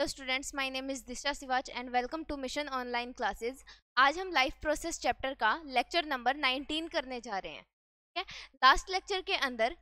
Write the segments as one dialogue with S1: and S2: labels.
S1: Hello students my name is Disha Siwach and welcome to mission online classes आज हम life process chapter का lecture number 19 करने जा रहे हैं ठीक है लास्ट लेक्चर के अंदर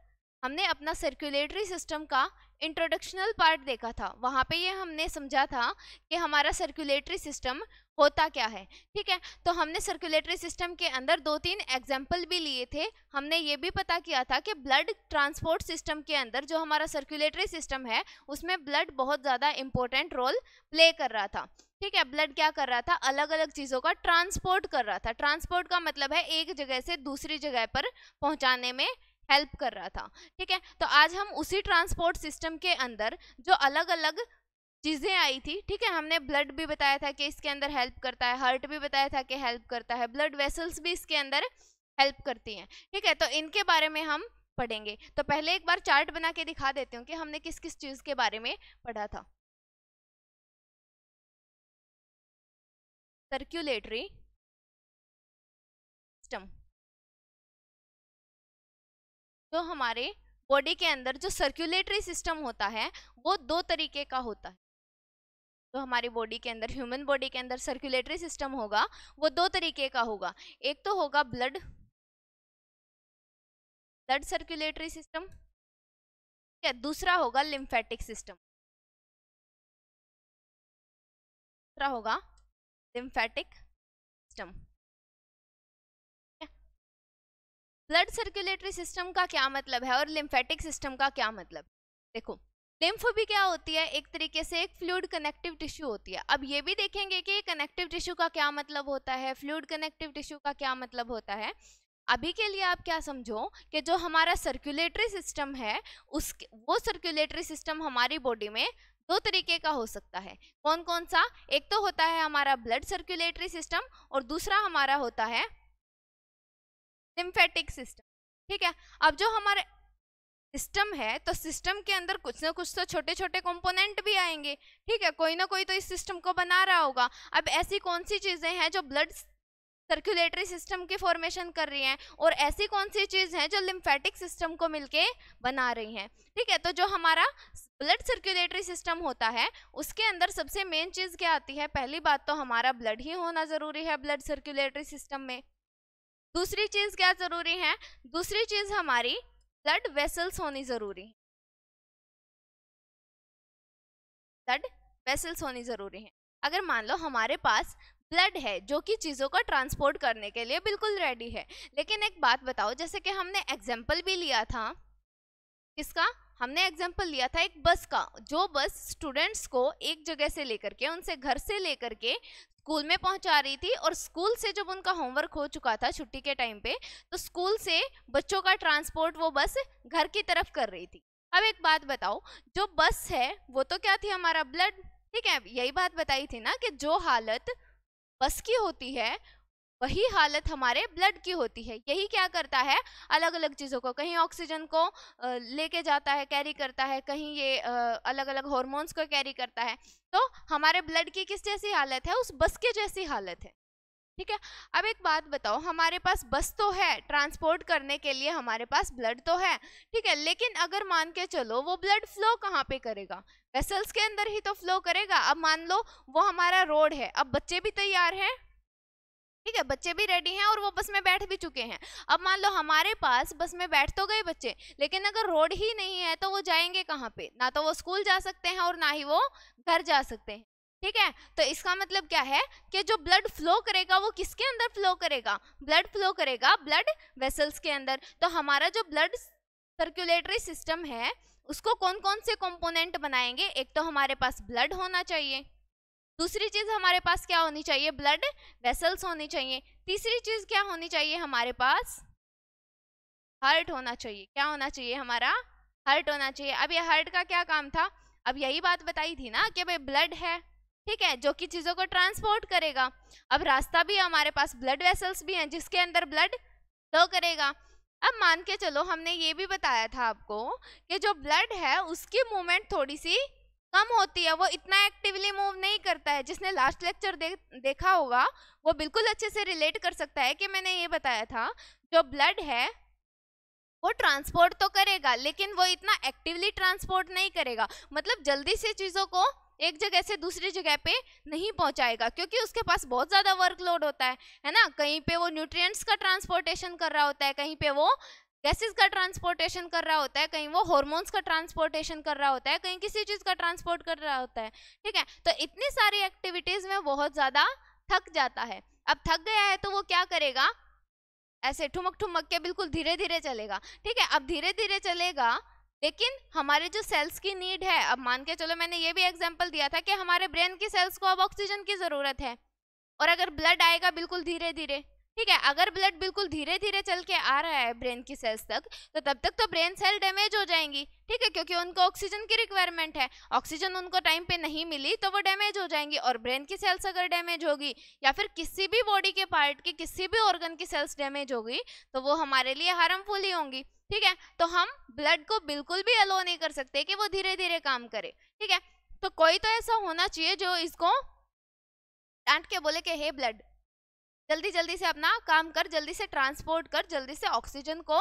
S1: हमने अपना सर्कुलेटरी सिस्टम का इंट्रोडक्शनल पार्ट देखा था वहाँ पे ये हमने समझा था कि हमारा सर्कुलेटरी सिस्टम होता क्या है ठीक है तो हमने सर्कुलेटरी सिस्टम के अंदर दो तीन एग्जाम्पल भी लिए थे हमने ये भी पता किया था कि ब्लड ट्रांसपोर्ट सिस्टम के अंदर जो हमारा सर्कुलेटरी सिस्टम है उसमें ब्लड बहुत ज़्यादा इम्पोर्टेंट रोल प्ले कर रहा था ठीक है ब्लड क्या कर रहा था अलग अलग चीज़ों का ट्रांसपोर्ट कर रहा था ट्रांसपोर्ट का मतलब है एक जगह से दूसरी जगह पर पहुँचाने में हेल्प कर रहा था ठीक है तो आज हम उसी ट्रांसपोर्ट सिस्टम के अंदर जो अलग अलग चीज़ें आई थी ठीक है हमने ब्लड भी बताया था कि इसके अंदर हेल्प करता है हार्ट भी बताया था कि हेल्प करता है ब्लड वेसल्स भी इसके अंदर हेल्प करती हैं ठीक है तो इनके
S2: बारे में हम पढ़ेंगे तो पहले एक बार चार्ट बना के दिखा देती हूँ कि हमने किस किस चीज़ के बारे में पढ़ा था सर्क्यूलेटरी सिस्टम तो हमारे बॉडी के अंदर जो सर्क्यूलेटरी सिस्टम होता है वो
S1: दो तरीके का होता है तो हमारी बॉडी के अंदर ह्यूमन बॉडी के अंदर सर्कुलेटरी सिस्टम
S2: होगा वो दो तरीके का होगा एक तो होगा ब्लड ब्लड सर्कुलेटरी सिस्टम ठीक है दूसरा होगा लिम्फेटिक सिस्टम दूसरा होगा lymphatic system blood circulatory system का क्या मतलब है और लिम्फेटिक सिस्टम का क्या मतलब देखो लिम्फ भी क्या
S1: होती है एक तरीके से एक फ्लूड कनेक्टिव टिश्यू होती है अब ये भी देखेंगे कि कनेक्टिव टिश्यू का क्या मतलब होता है फ्लूड कनेक्टिव टिश्यू का क्या मतलब होता है अभी के लिए आप क्या समझो कि जो हमारा सर्कुलेटरी सिस्टम है उस वो सर्कुलेटरी सिस्टम हमारी बॉडी में दो तरीके का हो सकता है कौन कौन सा एक तो होता है हमारा ब्लड सर्कुलेटरी सिस्टम और दूसरा हमारा होता है लिम्फेटिक सिस्टम ठीक है अब जो हमारे सिस्टम है तो सिस्टम के अंदर कुछ ना कुछ तो छोटे छोटे कंपोनेंट भी आएंगे ठीक है कोई ना कोई तो इस सिस्टम को बना रहा होगा अब ऐसी कौन सी चीज़ें हैं जो ब्लड सर्कुलेटरी सिस्टम की फॉर्मेशन कर रही हैं और ऐसी कौन सी चीज़ हैं जो लिम्फेटिक सिस्टम को मिलके बना रही हैं ठीक है तो जो हमारा ब्लड सर्कुलेटरी सिस्टम होता है उसके अंदर सबसे मेन चीज़ क्या आती है पहली बात तो हमारा ब्लड ही होना ज़रूरी है ब्लड सर्कुलेटरी सिस्टम में दूसरी चीज़ क्या ज़रूरी है दूसरी
S2: चीज़ हमारी ब्लड वेसल्स होनी ज़रूरी ब्लड वेसल्स होनी ज़रूरी है अगर मान लो हमारे पास ब्लड है
S1: जो कि चीज़ों को ट्रांसपोर्ट करने के लिए बिल्कुल रेडी है लेकिन एक बात बताओ जैसे कि हमने एग्जाम्पल भी लिया था किसका हमने एग्जाम्पल लिया था एक बस का जो बस स्टूडेंट्स को एक जगह से लेकर के उनसे घर से लेकर के स्कूल में पहुंचा रही थी और स्कूल से जब उनका होमवर्क हो चुका था छुट्टी के टाइम पे तो स्कूल से बच्चों का ट्रांसपोर्ट वो बस घर की तरफ कर रही थी अब एक बात बताओ जो बस है वो तो क्या थी हमारा ब्लड ठीक है यही बात बताई थी ना कि जो हालत बस की होती है वही हालत हमारे ब्लड की होती है यही क्या करता है अलग अलग चीज़ों को कहीं ऑक्सीजन को लेके जाता है कैरी करता है कहीं ये अलग अलग हॉर्मोन्स को कैरी करता है तो हमारे ब्लड की किस जैसी हालत है उस बस के जैसी हालत है ठीक है अब एक बात बताओ हमारे पास बस तो है ट्रांसपोर्ट करने के लिए हमारे पास ब्लड तो है ठीक है लेकिन अगर मान के चलो वो ब्लड फ्लो कहाँ पे करेगा वेसल्स के अंदर ही तो फ्लो करेगा अब मान लो वो हमारा रोड है अब बच्चे भी तैयार हैं ठीक है बच्चे भी रेडी हैं और वो बस में बैठ भी चुके हैं अब मान लो हमारे पास बस में बैठ तो गए बच्चे लेकिन अगर रोड ही नहीं है तो वो जाएंगे कहाँ पे ना तो वो स्कूल जा सकते हैं और ना ही वो घर जा सकते हैं ठीक है तो इसका मतलब क्या है कि जो ब्लड फ्लो करेगा वो किसके अंदर फ्लो करेगा ब्लड फ्लो करेगा ब्लड वेसल्स के अंदर तो हमारा जो ब्लड सर्कुलेटरी सिस्टम है उसको कौन कौन से कंपोनेंट बनाएंगे एक तो हमारे पास ब्लड होना चाहिए दूसरी चीज़ हमारे पास क्या होनी चाहिए ब्लड वेसल्स होनी चाहिए तीसरी चीज़ क्या होनी चाहिए हमारे पास हर्ट होना चाहिए क्या होना चाहिए हमारा हर्ट होना चाहिए अब ये हर्ट का क्या काम था अब यही बात बताई थी ना कि भाई ब्लड है ठीक है जो कि चीज़ों को ट्रांसपोर्ट करेगा अब रास्ता भी हमारे पास ब्लड वेसल्स भी हैं जिसके अंदर ब्लड फ्लो करेगा अब मान के चलो हमने ये भी बताया था आपको कि जो ब्लड है उसकी मूवमेंट थोड़ी सी कम होती है वो इतना एक्टिवली मूव नहीं करता है जिसने लास्ट लेक्चर दे, देखा होगा वो बिल्कुल अच्छे से रिलेट कर सकता है कि मैंने ये बताया था जो ब्लड है वो ट्रांसपोर्ट तो करेगा लेकिन वो इतना एक्टिवली ट्रांसपोर्ट नहीं करेगा मतलब जल्दी से चीज़ों को एक जगह से दूसरी जगह पे नहीं पहुंचाएगा क्योंकि उसके पास बहुत ज़्यादा वर्कलोड होता है है ना कहीं पे वो न्यूट्रिएंट्स का ट्रांसपोर्टेशन कर रहा होता है कहीं पे वो गैसेस का ट्रांसपोर्टेशन कर रहा होता है कहीं वो हॉर्मोन्स का ट्रांसपोर्टेशन कर रहा होता है कहीं किसी चीज़ का ट्रांसपोर्ट कर रहा होता है ठीक है तो इतनी सारी एक्टिविटीज़ में बहुत ज़्यादा थक जाता है अब थक गया है तो वो क्या करेगा ऐसे ठुमक ठुमक के बिल्कुल धीरे धीरे चलेगा ठीक है अब धीरे धीरे चलेगा लेकिन हमारे जो सेल्स की नीड है अब मान के चलो मैंने ये भी एग्जाम्पल दिया था कि हमारे ब्रेन की सेल्स को अब ऑक्सीजन की ज़रूरत है और अगर ब्लड आएगा बिल्कुल धीरे धीरे ठीक है अगर ब्लड बिल्कुल धीरे धीरे चल के आ रहा है ब्रेन की सेल्स तक तो तब तक तो ब्रेन सेल डैमेज हो जाएंगी ठीक है क्योंकि उनको ऑक्सीजन की रिक्वायरमेंट है ऑक्सीजन उनको टाइम पे नहीं मिली तो वो डैमेज हो जाएंगी और ब्रेन की सेल्स अगर डैमेज होगी या फिर किसी भी बॉडी के पार्ट की किसी भी ऑर्गन की सेल्स डैमेज होगी तो वो हमारे लिए हार्मफुल ही होंगी ठीक है तो हम ब्लड को बिल्कुल भी अलो नहीं कर सकते कि वो धीरे धीरे काम करे ठीक है तो कोई तो ऐसा होना चाहिए जो इसको डांट के बोले कि हे ब्लड जल्दी जल्दी से अपना काम कर जल्दी से ट्रांसपोर्ट कर जल्दी से ऑक्सीजन को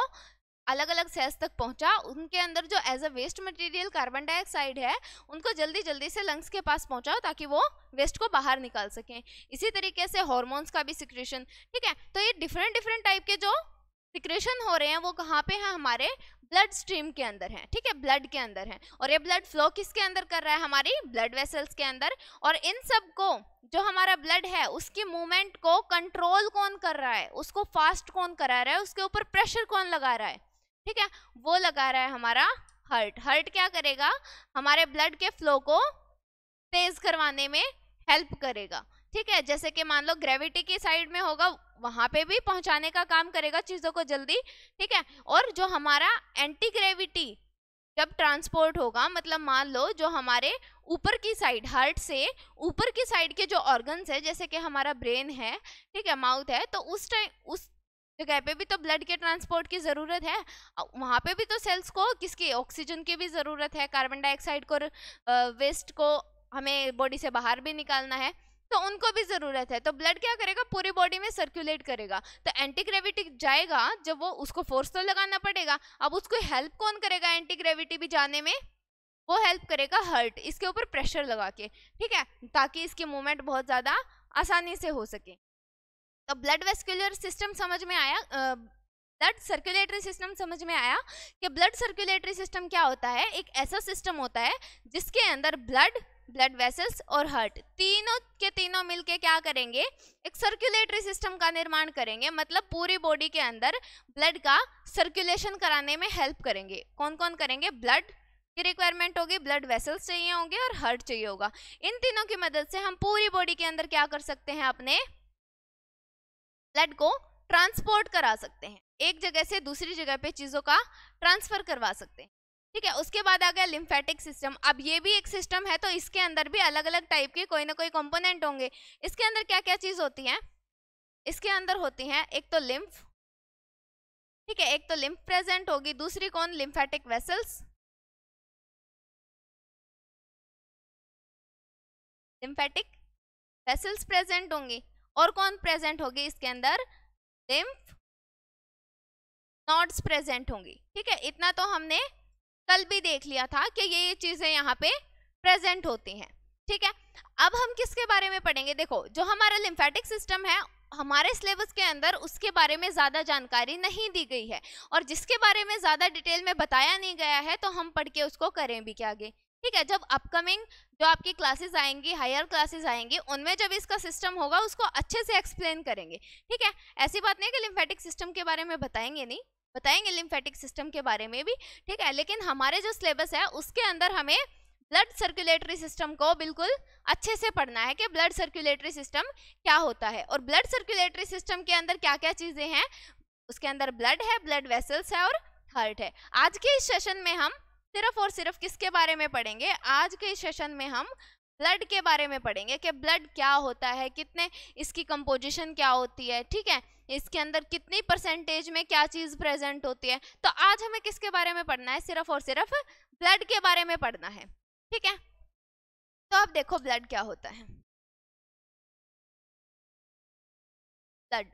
S1: अलग अलग सेल्स तक पहुंचा उनके अंदर जो as a waste material carbon dioxide है उनको जल्दी जल्दी से लंग्स के पास पहुंचाओ ताकि वो वेस्ट को बाहर निकाल सकें इसी तरीके से हॉर्मोन्स का भी सिक्रेशन ठीक है तो ये डिफरेंट डिफरेंट टाइप के जो सिक्रेशन हो रहे हैं वो कहाँ पे हैं हमारे ब्लड स्ट्रीम के अंदर हैं ठीक है ब्लड के अंदर हैं और ये ब्लड फ्लो किसके अंदर कर रहा है हमारी ब्लड वेसल्स के अंदर और इन सब को जो हमारा ब्लड है उसकी मूवमेंट को कंट्रोल कौन कर रहा है उसको फास्ट कौन करा रहा है उसके ऊपर प्रेशर कौन लगा रहा है ठीक है वो लगा रहा है हमारा हर्ट हर्ट क्या करेगा हमारे ब्लड के फ्लो को तेज करवाने में हेल्प करेगा ठीक है जैसे कि मान लो ग्रेविटी की साइड में होगा वहां पे भी पहुंचाने का काम करेगा चीजों को जल्दी ठीक है और जो हमारा एंटी ग्रेविटी जब ट्रांसपोर्ट होगा मतलब मान लो जो हमारे ऊपर की साइड हार्ट से ऊपर की साइड के जो ऑर्गन्स है जैसे कि हमारा ब्रेन है ठीक है माउथ है तो उस टाइम उस जगह पे भी तो ब्लड के ट्रांसपोर्ट की ज़रूरत है वहाँ पे भी तो सेल्स को किसकी ऑक्सीजन की भी ज़रूरत है कार्बन डाइऑक्साइड को वेस्ट को हमें बॉडी से बाहर भी निकालना है तो उनको भी ज़रूरत है तो ब्लड क्या करेगा पूरी बॉडी में सर्कुलेट करेगा तो एंटी ग्रेविटी जाएगा जब वो उसको फोर्स तो लगाना पड़ेगा अब उसको हेल्प कौन करेगा एंटी ग्रेविटी भी जाने में वो हेल्प करेगा हर्ट इसके ऊपर प्रेशर लगा के ठीक है ताकि इसकी मूवमेंट बहुत ज़्यादा आसानी से हो सके तो ब्लड वेस्कुलर सिस्टम समझ में आया ब्लड सर्कुलेटरी सिस्टम समझ में आया कि ब्लड सर्कुलेटरी सिस्टम क्या होता है एक ऐसा सिस्टम होता है जिसके अंदर ब्लड ब्लड वेसल्स और हार्ट तीनों के तीनों मिलके क्या करेंगे एक सर्कुलेटरी सिस्टम का निर्माण करेंगे मतलब पूरी बॉडी के अंदर ब्लड का सर्कुलेशन कराने में हेल्प करेंगे कौन कौन करेंगे ब्लड की रिक्वायरमेंट होगी ब्लड वेसल्स चाहिए होंगे और हार्ट चाहिए होगा इन तीनों की मदद से हम पूरी बॉडी के अंदर क्या कर सकते हैं अपने ब्लड को ट्रांसपोर्ट करा सकते हैं एक जगह से दूसरी जगह पे चीज़ों का ट्रांसफर करवा सकते हैं ठीक है उसके बाद आ गया लिम्फेटिक सिस्टम अब ये भी एक सिस्टम है तो इसके अंदर भी अलग अलग टाइप के कोई ना कोई कंपोनेंट होंगे इसके अंदर क्या क्या चीज़ होती है
S2: इसके अंदर होती हैं एक तो लिम्फ ठीक है एक तो लिम्फ प्रेजेंट होगी दूसरी कौन lymphatic vessels lymphatic vessels present होंगी और कौन प्रेजेंट होगी इसके अंदर लिम्फ नॉट्स प्रेजेंट
S1: होंगी ठीक है इतना तो हमने कल भी देख लिया था कि ये ये चीज़ें यहाँ पे प्रेजेंट होती हैं ठीक है अब हम किसके बारे में पढ़ेंगे देखो जो हमारा लिम्फेटिक सिस्टम है हमारे सिलेबस के अंदर उसके बारे में ज़्यादा जानकारी नहीं दी गई है और जिसके बारे में ज़्यादा डिटेल में बताया नहीं गया है तो हम पढ़ के उसको करें भी क्या आगे ठीक है जब अपकमिंग जो आपकी क्लासेस आएंगी हायर क्लासेस आएंगी उनमें जब इसका सिस्टम होगा उसको अच्छे से एक्सप्लेन करेंगे ठीक है ऐसी बात नहीं कि लिम्फेटिक सिस्टम के बारे में बताएंगे नहीं बताएंगे लिम्फेटिक सिस्टम के बारे में भी ठीक है लेकिन हमारे जो सिलेबस है उसके अंदर हमें ब्लड सर्कुलेटरी सिस्टम को बिल्कुल अच्छे से पढ़ना है कि ब्लड सर्कुलेटरी सिस्टम क्या होता है और ब्लड सर्कुलेटरी सिस्टम के अंदर क्या क्या चीज़ें हैं उसके अंदर ब्लड है ब्लड वेसल्स है और हार्ट है आज के इस सेशन में हम सिर्फ और सिर्फ किसके बारे में पढ़ेंगे आज के इस सेशन में हम ब्लड के बारे में पढ़ेंगे कि ब्लड क्या होता है कितने इसकी कंपोजिशन क्या होती है ठीक है इसके अंदर कितनी परसेंटेज में क्या चीज़ प्रेजेंट होती है तो
S2: आज हमें किसके बारे में पढ़ना है सिर्फ और सिर्फ ब्लड के बारे में पढ़ना है ठीक है तो अब देखो ब्लड क्या होता है ब्लड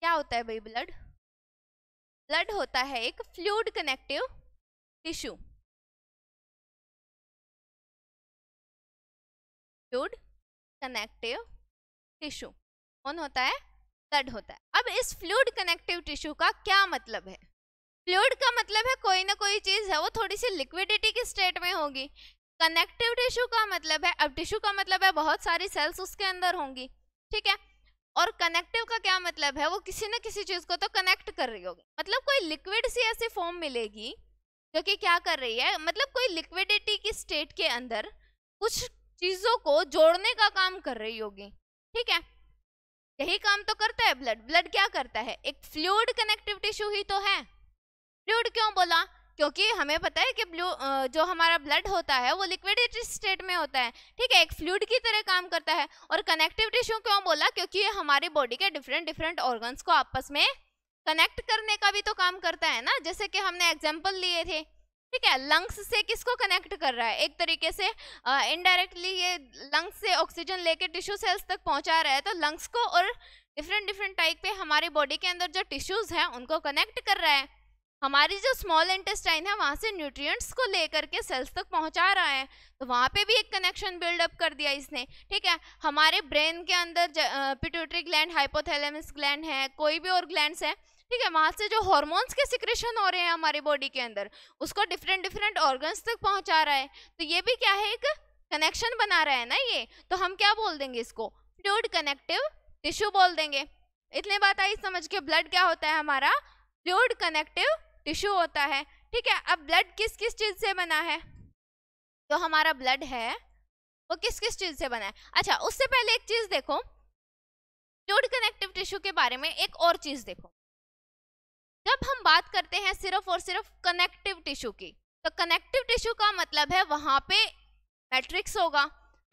S2: क्या होता है भाई ब्लड ब्लड होता है एक fluid connective tissue fluid connective tissue कौन होता है ब्लड होता है अब इस फ्लूड कनेक्टिव टिश्यू का क्या
S1: मतलब है फ्लूड का मतलब है कोई ना कोई चीज़ है वो थोड़ी सी लिक्विडिटी की स्टेट में होगी कनेक्टिव टिश्यू का मतलब है अब टिश्यू का मतलब है बहुत सारी सेल्स उसके अंदर होंगी ठीक है और कनेक्टिव का क्या मतलब है वो किसी न किसी चीज़ को तो कनेक्ट कर रही होगी मतलब कोई लिक्विड सी ऐसी फॉर्म मिलेगी जो कि क्या कर रही है मतलब कोई लिक्विडिटी की स्टेट के अंदर कुछ चीज़ों को जोड़ने का काम कर रही होगी ठीक है यही काम तो करता है ब्लड ब्लड क्या करता है एक फ्लूड कनेक्टिव टिश्यू ही तो है फ्लूड क्यों बोला क्योंकि हमें पता है कि ब्लू जो हमारा ब्लड होता है वो लिक्विड स्टेट में होता है ठीक है एक फ्लूड की तरह काम करता है और कनेक्टिव टिश्यू क्यों बोला क्योंकि ये हमारी बॉडी के डिफरेंट डिफरेंट ऑर्गन्स को आपस में कनेक्ट करने का भी तो काम करता है ना जैसे कि हमने एग्जाम्पल लिए थे ठीक है लंग्स से किसको कनेक्ट कर रहा है एक तरीके से इनडायरेक्टली ये लंग्स से ऑक्सीजन लेके टिश्यू सेल्स तक पहुंचा रहा है तो लंग्स को और डिफरेंट डिफरेंट टाइप पे हमारे बॉडी के अंदर जो टिश्यूज़ हैं उनको कनेक्ट कर रहा है हमारी जो स्मॉल इंटेस्टाइन है वहाँ से न्यूट्रिएंट्स को लेकर के सेल्स तक पहुँचा रहा है तो वहाँ पे भी एक कनेक्शन बिल्डअप कर दिया इसने ठीक है हमारे ब्रेन के अंदर पिट्यूटरी ग्लैंड हाइपोथैलेमस ग्लैंड है कोई भी और ग्लैंड्स है ठीक है वहाँ से जो हॉर्मोन्स के सिक्रेशन हो रहे हैं हमारी बॉडी के अंदर उसको डिफरेंट डिफरेंट ऑर्गन्स तक पहुँचा रहा है तो ये भी क्या है एक कनेक्शन बना रहा है ना ये तो हम क्या बोल देंगे इसको फ्लूड कनेक्टिव टिश्यू बोल देंगे इतने बात आई समझ के ब्लड क्या होता है हमारा फ्लूड कनेक्टिव टिश्यू होता है ठीक है अब ब्लड किस किस चीज़ से बना है तो हमारा ब्लड है वो किस किस चीज़ से बना है अच्छा उससे पहले एक चीज़ देखो फ्लूड कनेक्टिव टिश्यू के बारे में एक और चीज़ देखो जब हम बात करते हैं सिर्फ और सिर्फ कनेक्टिव टिश्यू की तो कनेक्टिव टिश्यू का मतलब है वहाँ पे मैट्रिक्स होगा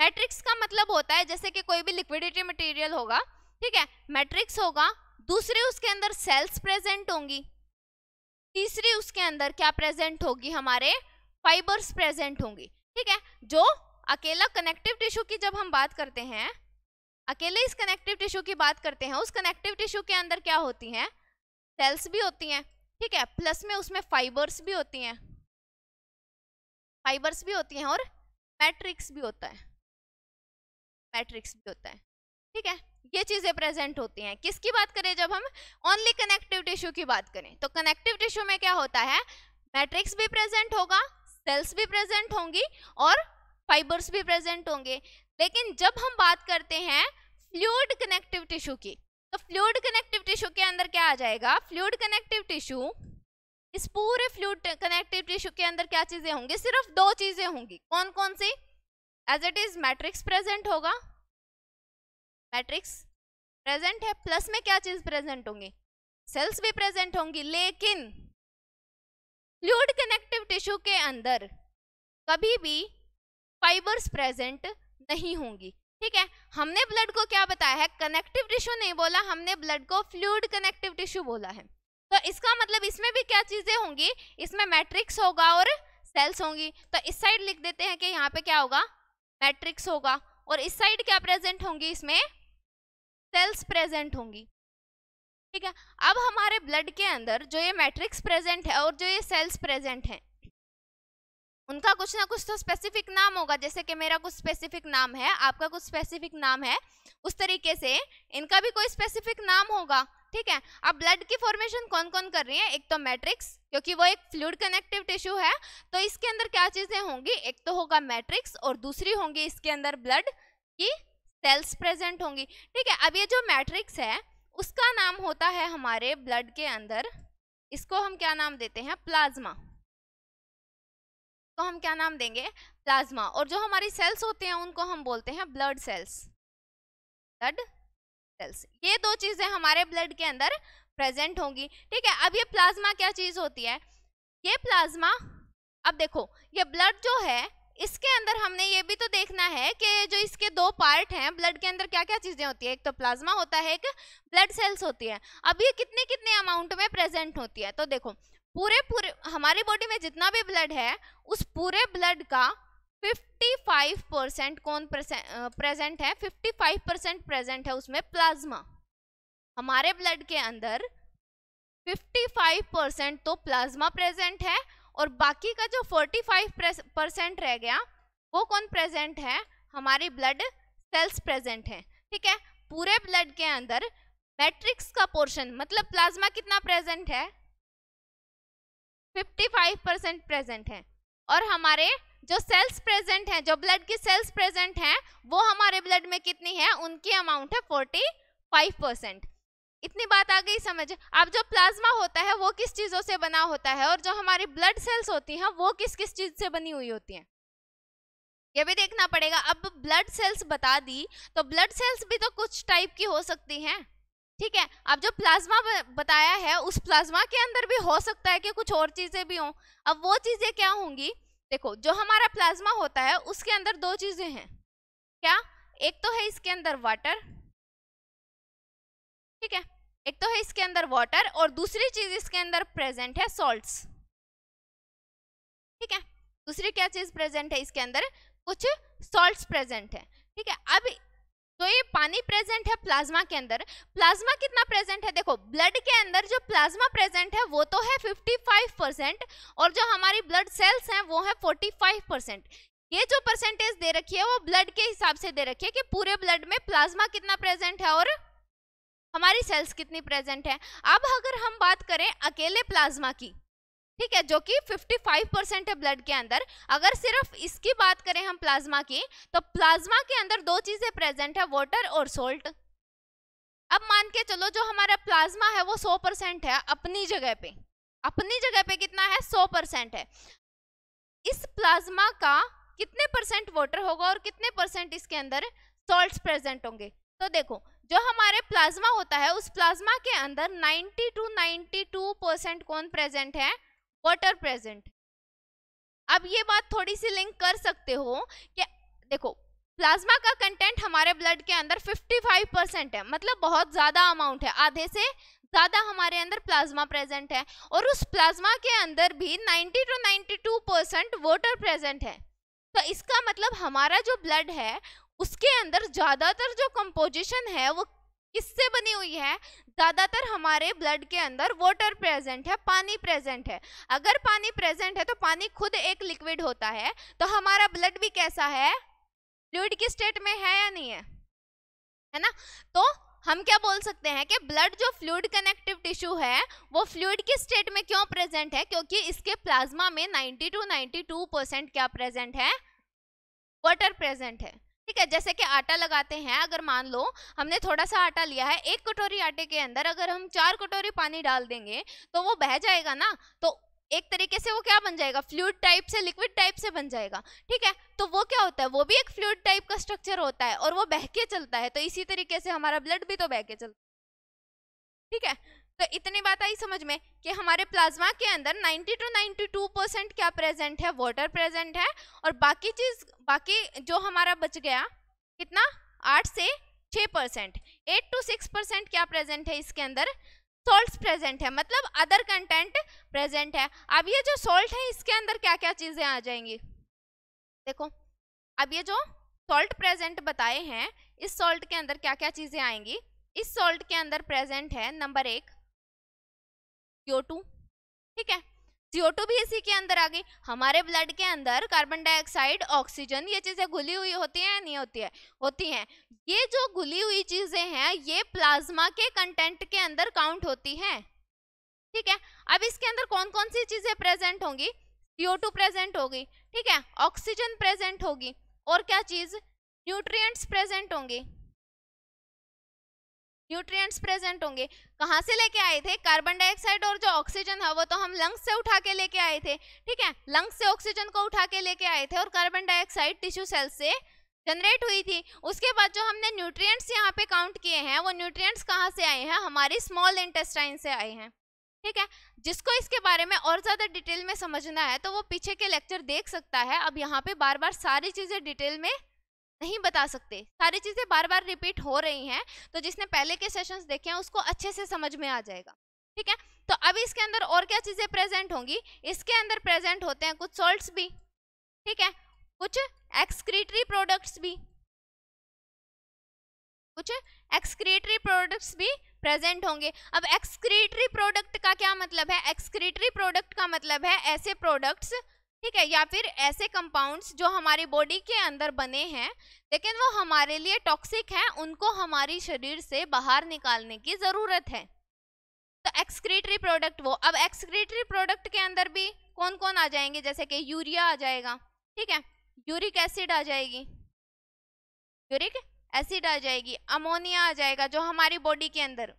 S1: मैट्रिक्स का मतलब होता है जैसे कि कोई भी लिक्विडिटी मटेरियल होगा ठीक है मैट्रिक्स होगा दूसरी उसके अंदर सेल्स प्रेजेंट होंगी तीसरी उसके अंदर क्या प्रेजेंट होगी हमारे फाइबर्स प्रेजेंट होंगी ठीक है जो अकेला कनेक्टिव टिश्यू की जब हम बात करते हैं अकेले इस कनेक्टिव टिश्यू की बात करते हैं उस कनेक्टिव टिश्यू के अंदर क्या होती हैं सेल्स भी होती हैं
S2: ठीक है प्लस में उसमें फाइबर्स भी होती हैं फाइबर्स भी होती हैं और मैट्रिक्स भी होता है मैट्रिक्स भी होता है
S1: ठीक है ये चीज़ें प्रेजेंट होती हैं किसकी बात करें जब हम ओनली कनेक्टिव टिश्यू की बात करें तो कनेक्टिव टिश्यू में क्या होता है मैट्रिक्स भी प्रेजेंट होगा सेल्स भी प्रेजेंट होंगी और फाइबर्स भी प्रेजेंट होंगे लेकिन जब हम बात करते हैं फ्लूड कनेक्टिव टिश्यू की तो फ्लूड कनेक्टिव टिश्यू के अंदर क्या आ जाएगा फ्लूड कनेक्टिव टिश्यू इस पूरे फ्लूड कनेक्टिव टिश्यू के अंदर क्या चीजें होंगी सिर्फ दो चीजें होंगी कौन कौन सी as it is matrix present होगा मैट्रिक्स प्रेजेंट है प्लस में क्या चीज प्रेजेंट होंगी सेल्स भी प्रेजेंट होंगी लेकिन फ्लूड कनेक्टिव टिश्यू के अंदर कभी भी फाइबर्स प्रेजेंट नहीं होंगी ठीक है हमने ब्लड को क्या बताया है कनेक्टिव टिश्यू नहीं बोला हमने ब्लड को फ्लूड कनेक्टिव टिश्यू बोला है तो इसका मतलब इसमें भी क्या चीजें होंगी इसमें मैट्रिक्स होगा और सेल्स होंगी तो इस साइड लिख देते हैं कि यहाँ पे क्या होगा मैट्रिक्स होगा और इस साइड क्या प्रेजेंट होंगी इसमें सेल्स प्रेजेंट होंगी ठीक है अब हमारे ब्लड के अंदर जो ये मैट्रिक्स प्रेजेंट है और जो ये सेल्स प्रेजेंट हैं उनका कुछ ना कुछ तो स्पेसिफिक नाम होगा जैसे कि मेरा कुछ स्पेसिफिक नाम है आपका कुछ स्पेसिफिक नाम है उस तरीके से इनका भी कोई स्पेसिफिक नाम होगा ठीक है अब ब्लड की फॉर्मेशन कौन कौन कर रही है एक तो मैट्रिक्स क्योंकि वो एक फ्लूड कनेक्टिव टिश्यू है तो इसके अंदर क्या चीज़ें होंगी एक तो होगा मैट्रिक्स और दूसरी होंगी इसके अंदर ब्लड की सेल्स प्रेजेंट होंगी ठीक है अब ये जो मैट्रिक्स है उसका नाम होता है हमारे ब्लड के अंदर इसको हम क्या नाम देते हैं प्लाज्मा इसको हम क्या नाम देंगे प्लाज्मा और जो हमारी सेल्स होते हैं उनको हम बोलते हैं ब्लड सेल्स ब्लड सेल्स ये दो चीज़ें हमारे ब्लड के अंदर प्रेजेंट होंगी ठीक है अब ये प्लाज्मा क्या चीज़ होती है ये प्लाज्मा अब देखो ये ब्लड जो है इसके अंदर हमने ये भी तो देखना है कि जो इसके दो पार्ट हैं ब्लड के अंदर क्या क्या चीज़ें होती है एक तो प्लाज्मा होता है एक ब्लड सेल्स होती है अब ये कितने कितने अमाउंट में प्रेजेंट होती है तो देखो पूरे पूरे हमारी बॉडी में जितना भी ब्लड है उस पूरे ब्लड का 55 परसेंट कौन प्रेजेंट है 55 परसेंट प्रेजेंट है उसमें प्लाज्मा हमारे ब्लड के अंदर 55 परसेंट तो प्लाज्मा प्रेजेंट है और बाकी का जो 45 परसेंट रह गया वो कौन प्रेजेंट है हमारी ब्लड सेल्स प्रेजेंट है ठीक है पूरे ब्लड के अंदर मैट्रिक्स का पोर्शन मतलब प्लाज्मा कितना प्रेजेंट है 55 परसेंट प्रेजेंट हैं और हमारे जो सेल्स प्रेजेंट हैं जो ब्लड की सेल्स प्रेजेंट हैं वो हमारे ब्लड में कितनी है उनकी अमाउंट है 45 परसेंट इतनी बात आ गई समझ अब जो प्लाज्मा होता है वो किस चीज़ों से बना होता है और जो हमारी ब्लड सेल्स होती हैं वो किस किस चीज़ से बनी हुई होती हैं ये भी देखना पड़ेगा अब ब्लड सेल्स बता दी तो ब्लड सेल्स भी तो कुछ टाइप की हो सकती हैं ठीक है अब जो प्लाज्मा बताया है उस प्लाज्मा के अंदर भी हो सकता है कि कुछ और चीज़ें भी हों अब वो चीज़ें क्या होंगी देखो जो हमारा प्लाज्मा होता है उसके अंदर दो चीज़ें हैं क्या एक तो है इसके अंदर वाटर
S2: ठीक है एक तो है इसके अंदर वाटर और दूसरी चीज़ इसके अंदर प्रेजेंट है सॉल्ट्स ठीक है दूसरी क्या चीज़ प्रेजेंट
S1: है इसके अंदर कुछ सॉल्ट्स प्रेजेंट है ठीक है अब तो ये पानी प्रेजेंट है प्लाज्मा के अंदर प्लाज्मा कितना प्रेजेंट है देखो ब्लड के अंदर जो प्लाज्मा प्रेजेंट है वो तो है 55 परसेंट और जो हमारी ब्लड सेल्स हैं वो है 45 परसेंट ये जो परसेंटेज दे रखी है वो ब्लड के हिसाब से दे रखी है कि पूरे ब्लड में प्लाज्मा कितना प्रेजेंट है और हमारी सेल्स कितनी प्रेजेंट है अब अगर हम बात करें अकेले प्लाज्मा की ठीक है जो कि 55 परसेंट है ब्लड के अंदर अगर सिर्फ इसकी बात करें हम प्लाज्मा की तो प्लाज्मा के अंदर दो चीजें प्रेजेंट है वाटर और सोल्ट अब मान के चलो जो हमारा प्लाज्मा है वो 100 परसेंट है अपनी जगह पे अपनी जगह पे कितना है 100 परसेंट है इस प्लाज्मा का कितने परसेंट वाटर होगा और कितने परसेंट इसके अंदर सोल्ट प्रेजेंट होंगे तो देखो जो हमारे प्लाज्मा होता है उस प्लाज्मा के अंदर नाइन्टी टू टू परसेंट कौन प्रेजेंट है वाटर प्रेजेंट अब ये बात थोड़ी सी लिंक कर सकते हो कि देखो प्लाज्मा का कंटेंट हमारे ब्लड के अंदर 55 परसेंट है मतलब बहुत ज़्यादा अमाउंट है आधे से ज़्यादा हमारे अंदर प्लाज्मा प्रेजेंट है और उस प्लाज्मा के अंदर भी 90 टू 92 परसेंट वाटर प्रेजेंट है तो इसका मतलब हमारा जो ब्लड है उसके अंदर ज़्यादातर जो कंपोजिशन है वो किससे बनी हुई है ज़्यादातर हमारे ब्लड के अंदर वाटर प्रेजेंट है पानी प्रेजेंट है अगर पानी प्रेजेंट है तो पानी खुद एक लिक्विड होता है तो हमारा ब्लड भी कैसा है फ्लूड की स्टेट में है या नहीं है है ना तो हम क्या बोल सकते हैं कि ब्लड जो फ्लूड कनेक्टिव टिश्यू है वो फ्लूड की स्टेट में क्यों प्रेजेंट है क्योंकि इसके प्लाज्मा में नाइन्टी टू टू परसेंट क्या प्रेजेंट है वाटर प्रेजेंट है ठीक है जैसे कि आटा लगाते हैं अगर मान लो हमने थोड़ा सा आटा लिया है एक कटोरी आटे के अंदर अगर हम चार कटोरी पानी डाल देंगे तो वो बह जाएगा ना तो एक तरीके से वो क्या बन जाएगा फ्लूड टाइप से लिक्विड टाइप से बन जाएगा ठीक है तो वो क्या होता है वो भी एक फ्लूड टाइप का स्ट्रक्चर होता है और वो बह के चलता है तो इसी तरीके से हमारा ब्लड भी तो बह के चलता है ठीक है तो इतनी बात आई समझ में कि हमारे प्लाज्मा के अंदर 90 टू 92 परसेंट क्या प्रेजेंट है वाटर प्रेजेंट है और बाकी चीज बाकी जो हमारा बच गया कितना आठ से छः percent eight to six percent क्या प्रेजेंट है इसके अंदर सॉल्ट प्रेजेंट है मतलब अदर कंटेंट प्रेजेंट है अब ये जो सॉल्ट है इसके अंदर क्या क्या चीज़ें आ जाएंगी देखो अब ये जो सॉल्ट प्रेजेंट बताए हैं इस सॉल्ट के अंदर क्या क्या चीज़ें आएंगी इस सॉल्ट के अंदर प्रेजेंट है नंबर एक सीओ टू ठीक है सीओ टू भी इसी के अंदर आ गई हमारे ब्लड के अंदर कार्बन डाइऑक्साइड ऑक्सीजन ये चीज़ें घुली हुई होती हैं या नहीं होती है होती हैं ये जो घुली हुई चीज़ें हैं ये प्लाज्मा के कंटेंट के अंदर काउंट होती हैं ठीक है अब इसके अंदर कौन कौन सी चीज़ें प्रेजेंट होंगी सीओ टू प्रेजेंट होगी ठीक है ऑक्सीजन प्रेजेंट होगी और क्या चीज़ न्यूट्रिएंट्स प्रेजेंट होंगे न्यूट्रिएंट्स प्रेजेंट होंगे कहाँ से लेके आए थे कार्बन डाइऑक्साइड और जो ऑक्सीजन है वो तो हम लंग्स से उठा के लेके आए थे ठीक है लंग्स से ऑक्सीजन को उठा के लेके आए थे और कार्बन डाइऑक्साइड टिश्यू सेल्स से जनरेट हुई थी उसके बाद जो हमने न्यूट्रिएंट्स यहाँ पे काउंट किए हैं वो न्यूट्रिएंट्स कहाँ से आए हैं हमारे स्मॉल इंटेस्टाइन से आए हैं ठीक है जिसको इसके बारे में और ज़्यादा डिटेल में समझना है तो वो पीछे के लेक्चर देख सकता है अब यहाँ पे बार बार सारी चीज़ें डिटेल में नहीं बता सकते सारी चीज़ें बार बार रिपीट हो रही हैं तो जिसने पहले के सेशंस देखे हैं उसको अच्छे से समझ में आ जाएगा ठीक है तो अब इसके अंदर और क्या चीज़ें प्रेजेंट होंगी इसके अंदर प्रेजेंट होते हैं कुछ सॉल्ट्स भी ठीक है कुछ एक्सक्रीटरी प्रोडक्ट्स भी कुछ एक्सक्रीटरी प्रोडक्ट्स भी प्रेजेंट होंगे अब एक्सक्रीटरी प्रोडक्ट का क्या मतलब है एक्सक्रीटरी प्रोडक्ट का मतलब है ऐसे प्रोडक्ट्स ठीक है या फिर ऐसे कंपाउंड्स जो हमारी बॉडी के अंदर बने हैं लेकिन वो हमारे लिए टॉक्सिक हैं उनको हमारी शरीर से बाहर निकालने की ज़रूरत है तो एक्सक्रीटरी प्रोडक्ट वो अब एक्सक्रीटरी प्रोडक्ट के अंदर भी कौन कौन आ जाएंगे जैसे कि यूरिया आ जाएगा ठीक है यूरिक एसिड आ जाएगी यूरिक एसिड आ जाएगी अमोनिया आ जाएगा जो हमारी बॉडी के अंदर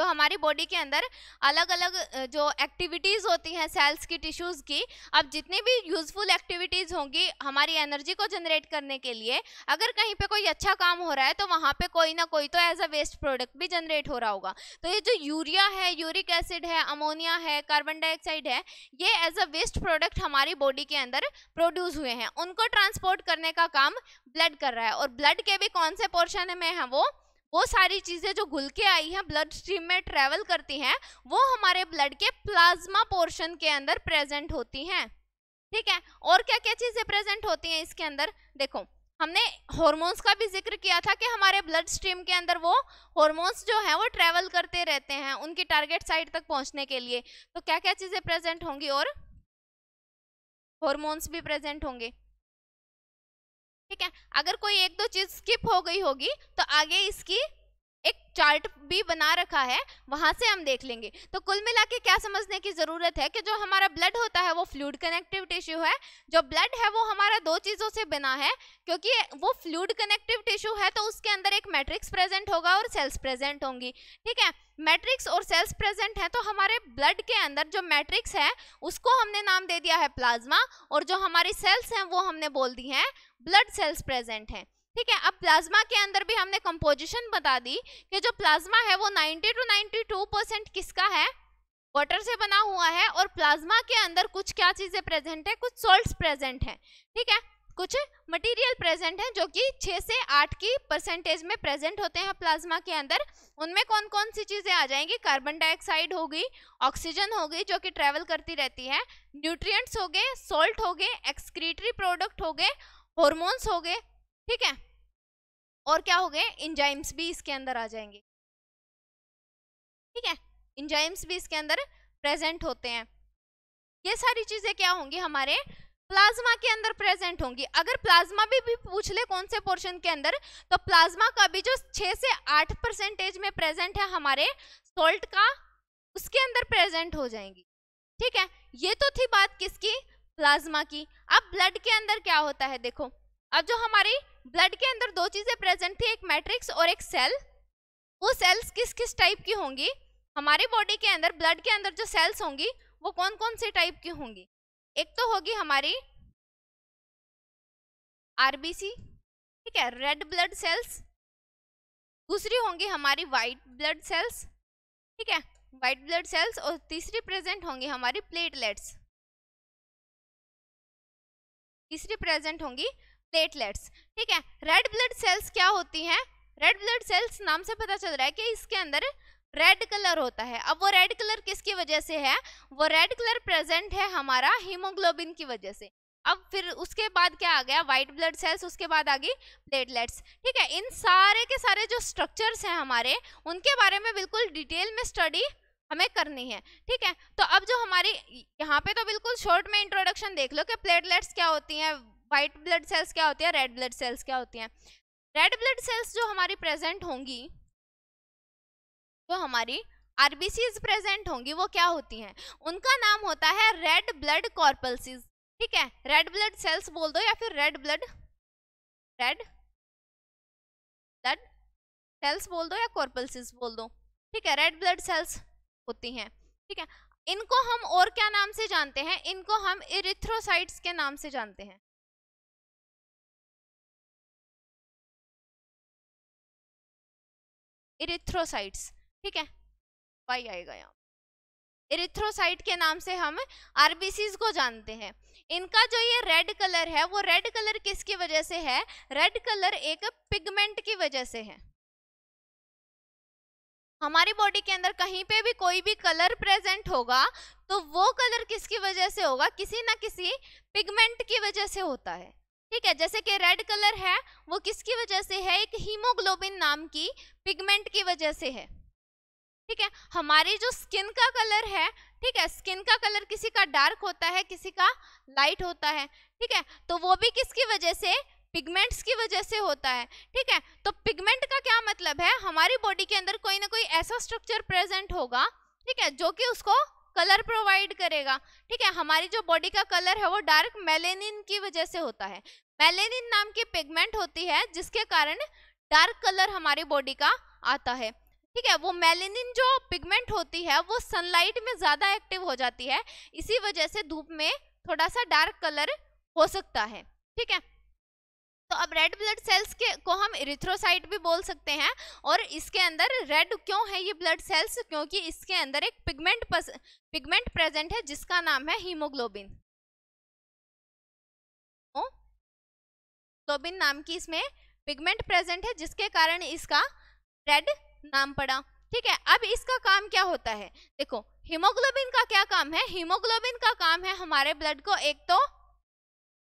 S1: तो हमारी बॉडी के अंदर अलग अलग जो एक्टिविटीज़ होती हैं सेल्स की टिश्यूज़ की अब जितनी भी यूज़फुल एक्टिविटीज़ होंगी हमारी एनर्जी को जनरेट करने के लिए अगर कहीं पे कोई अच्छा काम हो रहा है तो वहाँ पे कोई ना कोई तो एज अ वेस्ट प्रोडक्ट भी जनरेट हो रहा होगा तो ये जो यूरिया है यूरिक एसिड है अमोनिया है कार्बन डाइऑक्साइड है ये एज अ वेस्ट प्रोडक्ट हमारी बॉडी के अंदर प्रोड्यूस हुए हैं उनको ट्रांसपोर्ट करने का काम ब्लड कर रहा है और ब्लड के भी कौन से पोर्शन में है वो वो सारी चीज़ें जो घुल के आई हैं ब्लड स्ट्रीम में ट्रेवल करती हैं वो हमारे ब्लड के प्लाज्मा पोर्शन के अंदर प्रेजेंट होती हैं ठीक है और क्या क्या चीज़ें प्रेजेंट होती हैं इसके अंदर देखो हमने हॉर्मोन्स का भी जिक्र किया था कि हमारे ब्लड स्ट्रीम के अंदर वो हॉर्मोन्स जो हैं वो ट्रैवल करते रहते हैं उनकी टारगेट साइड तक पहुंचने के लिए तो क्या क्या चीज़ें प्रेजेंट होंगी और हॉर्मोन्स भी प्रेजेंट होंगे ठीक है अगर कोई एक दो चीज स्किप हो गई होगी तो आगे इसकी एक चार्ट भी बना रखा है वहां से हम देख लेंगे तो कुल मिला के क्या समझने की ज़रूरत है कि जो हमारा ब्लड होता है वो फ्लूड कनेक्टिव टिश्यू है जो ब्लड है वो हमारा दो चीज़ों से बना है क्योंकि वो फ्लूड कनेक्टिव टिश्यू है तो उसके अंदर एक मैट्रिक्स प्रेजेंट होगा और सेल्स प्रेजेंट होंगी ठीक है मैट्रिक्स और सेल्स प्रेजेंट हैं तो हमारे ब्लड के अंदर जो मैट्रिक्स है उसको हमने नाम दे दिया है प्लाज्मा और जो हमारी सेल्स हैं वो हमने बोल दी हैं ब्लड सेल्स प्रेजेंट हैं ठीक है अब प्लाज्मा के अंदर भी हमने कंपोजिशन बता दी कि जो प्लाज्मा है वो 90 टू 92 परसेंट किसका है वाटर से बना हुआ है और प्लाज्मा के अंदर कुछ क्या चीज़ें प्रेजेंट है कुछ सॉल्ट्स प्रेजेंट हैं ठीक है कुछ मटेरियल प्रेजेंट हैं जो कि 6 से 8 की परसेंटेज में प्रेजेंट होते हैं प्लाज्मा के अंदर उनमें कौन कौन सी चीज़ें आ जाएंगी कार्बन डाइऑक्साइड होगी ऑक्सीजन होगी जो कि ट्रेवल करती रहती है न्यूट्रिएंट्स हो गए सॉल्ट हो गए एक्सक्रीटरी प्रोडक्ट हो गए हॉर्मोन्स हो गए ठीक है और क्या हो गए इंजाइम्स भी इसके अंदर आ जाएंगे ठीक है इंजाइम्स भी इसके अंदर प्रेजेंट होते हैं ये सारी चीजें क्या होंगी हमारे प्लाज्मा के अंदर प्रेजेंट होंगी अगर प्लाज्मा भी, भी पूछ ले कौन से पोर्शन के अंदर तो प्लाज्मा का भी जो छः से आठ परसेंटेज में प्रेजेंट है हमारे सोल्ट का उसके अंदर प्रेजेंट हो जाएंगी ठीक है ये तो थी बात किसकी प्लाज्मा की अब ब्लड के अंदर क्या होता है देखो अब जो हमारी ब्लड के अंदर दो चीज़ें प्रेजेंट थी एक मैट्रिक्स और एक सेल वो सेल्स किस किस टाइप की होंगी हमारी बॉडी के अंदर ब्लड के अंदर जो सेल्स
S2: होंगी वो कौन कौन से टाइप की होंगी एक तो होगी हमारी आरबीसी ठीक है रेड ब्लड सेल्स दूसरी होंगी हमारी वाइट ब्लड सेल्स ठीक है वाइट ब्लड सेल्स और तीसरी प्रेजेंट होंगी हमारी प्लेटलेट्स तीसरी
S1: प्रेजेंट होंगी प्लेटलेट्स ठीक है रेड ब्लड सेल्स क्या होती हैं रेड ब्लड सेल्स नाम से पता चल रहा है कि इसके अंदर रेड कलर होता है अब वो रेड कलर किसकी वजह से है वो रेड कलर प्रेजेंट है हमारा हीमोग्लोबिन की वजह से अब फिर उसके बाद क्या आ गया वाइट ब्लड सेल्स उसके बाद आ गई प्लेटलेट्स ठीक है इन सारे के सारे जो स्ट्रक्चर्स हैं हमारे उनके बारे में बिल्कुल डिटेल में स्टडी हमें करनी है ठीक है तो अब जो हमारी यहाँ पे तो बिल्कुल शॉर्ट में इंट्रोडक्शन देख लो कि प्लेटलेट्स क्या होती हैं वाइट ब्लड सेल्स क्या होती है रेड ब्लड सेल्स क्या होती हैं रेड ब्लड सेल्स जो हमारी प्रेजेंट होंगी जो हमारी आर प्रेजेंट होंगी वो क्या होती हैं उनका नाम होता है रेड ब्लड कॉर्पल्सिस ठीक है रेड ब्लड सेल्स बोल दो या
S2: फिर red blood red blood cells बोल दो या कॉर्पल्सिस बोल दो ठीक है रेड ब्लड सेल्स होती हैं ठीक है इनको हम और क्या नाम से जानते हैं इनको हम इरिथ्रोसाइट्स के नाम से जानते हैं इरिथ्रोसाइट्स ठीक है वाई आएगा यहाँ
S1: इरिथ्रोसाइट के नाम से हम आरबीसीज को जानते हैं इनका जो ये रेड कलर है वो रेड कलर किसकी वजह से है रेड कलर एक पिगमेंट की वजह से है हमारी बॉडी के अंदर कहीं पे भी कोई भी कलर प्रेजेंट होगा तो वो कलर किसकी वजह से होगा किसी ना किसी पिगमेंट की वजह से होता है ठीक है जैसे कि रेड कलर है वो किसकी वजह से है एक हीमोग्लोबिन नाम की पिगमेंट की वजह से है ठीक है हमारी जो स्किन का कलर है ठीक है स्किन का कलर किसी का डार्क होता है किसी का लाइट होता है ठीक है तो वो भी किसकी वजह से पिगमेंट्स की वजह से होता है ठीक है तो पिगमेंट का क्या मतलब है हमारी बॉडी के अंदर कोई ना कोई ऐसा स्ट्रक्चर प्रेजेंट होगा ठीक है जो कि उसको कलर प्रोवाइड करेगा ठीक है हमारी जो बॉडी का कलर है वो डार्क मेलेनिन की वजह से होता है मेलेनिन नाम की पिगमेंट होती है जिसके कारण डार्क कलर हमारी बॉडी का आता है ठीक है वो मेलेनिन जो पिगमेंट होती है वो सनलाइट में ज़्यादा एक्टिव हो जाती है इसी वजह से धूप में थोड़ा सा डार्क कलर हो सकता है ठीक है तो अब रेड ब्लड सेल्स के को हम इरिथ्रोसाइट भी बोल सकते हैं और इसके अंदर रेड क्यों है ये ब्लड सेल्स क्योंकि इसके अंदर एक पिगमेंट पिगमेंट
S2: प्रेजेंट है जिसका नाम है हीमोग्लोबिन ग्लोबिन नाम की इसमें पिगमेंट प्रेजेंट है जिसके कारण इसका
S1: रेड नाम पड़ा ठीक है अब इसका काम क्या होता है देखो हीमोग्लोबिन का क्या काम है हीमोग्लोबिन का काम है हमारे ब्लड को एक तो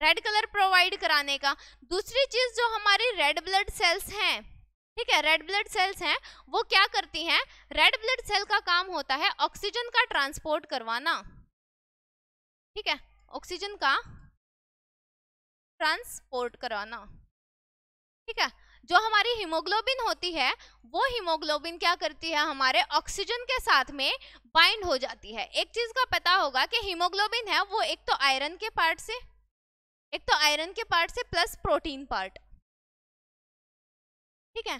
S1: रेड कलर प्रोवाइड कराने का दूसरी चीज़ जो हमारी रेड ब्लड सेल्स हैं ठीक है रेड ब्लड सेल्स हैं वो क्या करती हैं रेड ब्लड सेल का काम होता है ऑक्सीजन का ट्रांसपोर्ट
S2: करवाना ठीक है ऑक्सीजन का ट्रांसपोर्ट करवाना ठीक है जो हमारी हीमोग्लोबिन होती है
S1: वो हीमोग्लोबिन क्या करती है हमारे ऑक्सीजन के साथ में बाइंड हो जाती है एक चीज़ का पता होगा कि हीमोग्लोबिन है वो एक तो आयरन के पार्ट से एक तो आयरन के पार्ट से प्लस प्रोटीन पार्ट ठीक है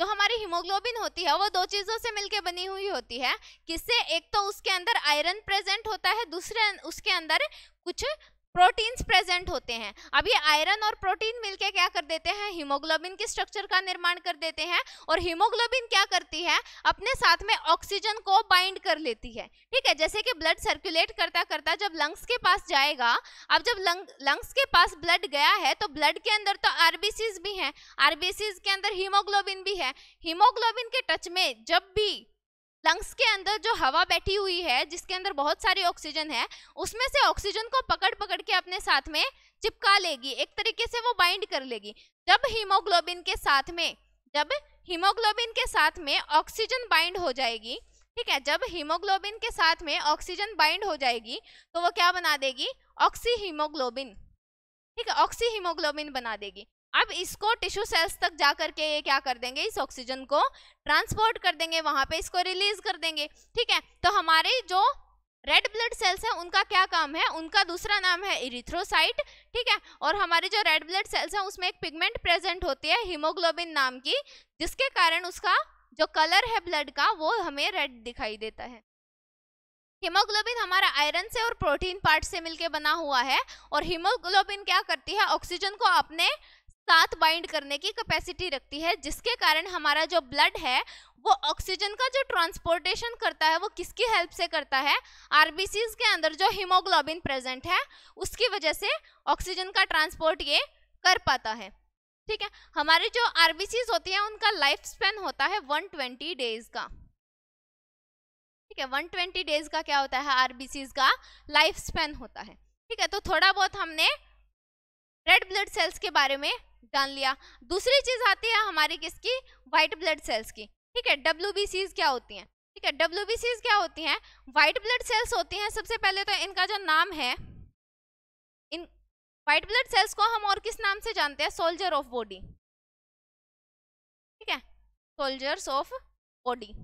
S1: जो हमारी हीमोग्लोबिन होती है वो दो चीजों से मिलके बनी हुई होती है किससे एक तो उसके अंदर आयरन प्रेजेंट होता है दूसरे अं-, उसके अंदर कुछ प्रोटीन्स प्रेजेंट होते हैं अब ये आयरन और प्रोटीन मिलके क्या कर देते हैं हीमोग्लोबिन के स्ट्रक्चर का निर्माण कर देते हैं और हीमोग्लोबिन क्या करती है अपने साथ में ऑक्सीजन को बाइंड कर लेती है ठीक है जैसे कि ब्लड सर्कुलेट करता करता जब लंग्स के पास जाएगा अब जब लंग लंग्स के पास ब्लड गया है तो ब्लड के अंदर तो आरबीसीज भी हैं आरबीसीज के अंदर हीमोग्लोबिन भी है हीमोग्लोबिन के टच में जब भी लंग्स के अंदर जो हवा बैठी हुई है जिसके अंदर बहुत सारी ऑक्सीजन है उसमें से ऑक्सीजन को पकड़ पकड़ के अपने साथ में चिपका लेगी एक तरीके से वो बाइंड कर लेगी जब हीमोग्लोबिन के साथ में जब हीमोग्लोबिन के साथ में ऑक्सीजन बाइंड हो जाएगी ठीक है जब हीमोग्लोबिन के साथ में ऑक्सीजन बाइंड हो जाएगी तो वो क्या बना देगी ऑक्सी हीमोग्लोबिन ठीक है ऑक्सी हीमोग्लोबिन बना देगी अब इसको टिश्यू सेल्स तक जा करके ये क्या कर देंगे इस ऑक्सीजन को ट्रांसपोर्ट कर देंगे वहां पे इसको रिलीज कर देंगे ठीक है तो हमारे जो रेड ब्लड सेल्स हैं उनका क्या काम है उनका दूसरा नाम है इरिथ्रोसाइट ठीक है और हमारे जो रेड ब्लड सेल्स हैं उसमें एक पिगमेंट प्रेजेंट होती है हीमोग्लोबिन नाम की जिसके कारण उसका जो कलर है ब्लड का वो हमें रेड दिखाई देता है हीमोग्लोबिन हमारा आयरन से और प्रोटीन पार्ट से मिलके बना हुआ है और हीमोग्लोबिन क्या करती है ऑक्सीजन को अपने साथ बाइंड करने की कैपेसिटी रखती है जिसके कारण हमारा जो ब्लड है वो ऑक्सीजन का जो ट्रांसपोर्टेशन करता है वो किसकी हेल्प से करता है आर के अंदर जो हीमोग्लोबिन प्रेजेंट है उसकी वजह से ऑक्सीजन का ट्रांसपोर्ट ये कर पाता है ठीक है हमारे जो आर होती है उनका लाइफ स्पेन होता है 120 डेज का ठीक है 120 डेज का क्या होता है आर का लाइफ स्पेन होता है ठीक है तो थोड़ा बहुत हमने रेड ब्लड सेल्स के बारे में जान लिया दूसरी चीज़ आती है हमारी किसकी वाइट ब्लड सेल्स की ठीक है डब्ल्यू क्या होती हैं ठीक है डब्ल्यू क्या होती हैं वाइट ब्लड सेल्स होती हैं सबसे पहले तो इनका जो नाम है इन वाइट ब्लड सेल्स
S2: को हम और किस नाम से जानते हैं सोल्जर ऑफ बॉडी ठीक है सोल्जर्स ऑफ बॉडी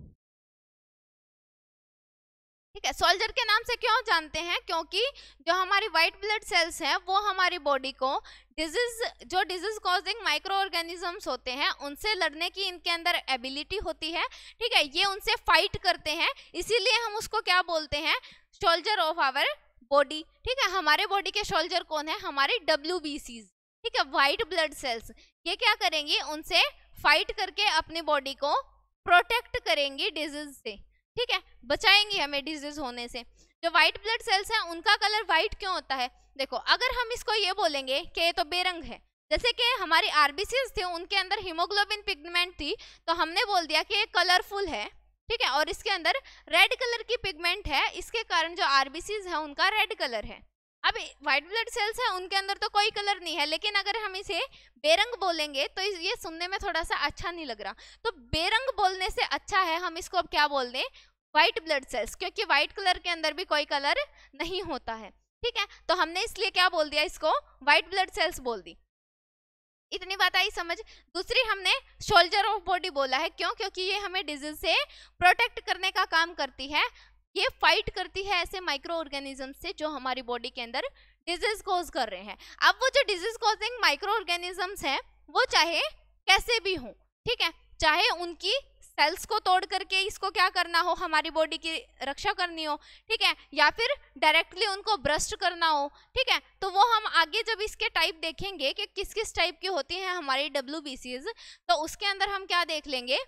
S2: ठीक है सोल्जर
S1: के नाम से क्यों जानते हैं क्योंकि जो हमारी वाइट ब्लड सेल्स हैं वो हमारी बॉडी को डिजीज जो डिजीज कॉजिंग माइक्रो ऑर्गेनिजम्स होते हैं उनसे लड़ने की इनके अंदर एबिलिटी होती है ठीक है ये उनसे फाइट करते हैं इसीलिए हम उसको क्या बोलते हैं सोल्जर ऑफ आवर बॉडी ठीक है हमारे बॉडी के सोल्जर कौन है हमारे डब्ल्यू ठीक है वाइट ब्लड सेल्स ये क्या करेंगी उनसे फाइट करके अपनी बॉडी को प्रोटेक्ट करेंगी डिजीज से ठीक है बचाएंगी हमें डिजीज होने से जो व्हाइट ब्लड सेल्स हैं उनका कलर वाइट क्यों होता है देखो अगर हम इसको ये बोलेंगे कि ये तो बेरंग है जैसे कि हमारी आरबीसीज थी उनके अंदर हीमोग्लोबिन पिगमेंट थी तो हमने बोल दिया कि ये कलरफुल है ठीक है और इसके अंदर रेड कलर की पिगमेंट है इसके कारण जो आरबीसीज है उनका रेड कलर है अब व्हाइट ब्लड सेल्स है उनके अंदर तो कोई कलर नहीं है लेकिन अगर हम इसे बेरंग बोलेंगे तो ये सुनने में थोड़ा सा अच्छा नहीं लग रहा तो बेरंग बोलने से अच्छा है हम इसको अब क्या बोल दें व्हाइट ब्लड सेल्स क्योंकि व्हाइट कलर के अंदर भी कोई कलर नहीं होता है ठीक है तो हमने इसलिए क्या बोल दिया इसको व्हाइट ब्लड सेल्स बोल दी इतनी बात आई समझ दूसरी हमने शोल्जर ऑफ बॉडी बोला है क्यों क्योंकि ये हमें डिजीज से प्रोटेक्ट करने का काम करती है ये फाइट करती है ऐसे माइक्रो ऑर्गेनिज्म से जो हमारी बॉडी के अंदर डिजीज कॉज कर रहे हैं अब वो जो डिजीज कॉजिंग माइक्रो ऑर्गेनिजम्स हैं वो चाहे कैसे भी हों ठीक है चाहे उनकी सेल्स को तोड़ करके इसको क्या करना हो हमारी बॉडी की रक्षा करनी हो ठीक है या फिर डायरेक्टली उनको ब्रस्ट करना हो ठीक है तो वो हम आगे जब इसके टाइप देखेंगे कि किस किस टाइप की होती हैं हमारी डब्ल्यू तो उसके अंदर हम क्या देख लेंगे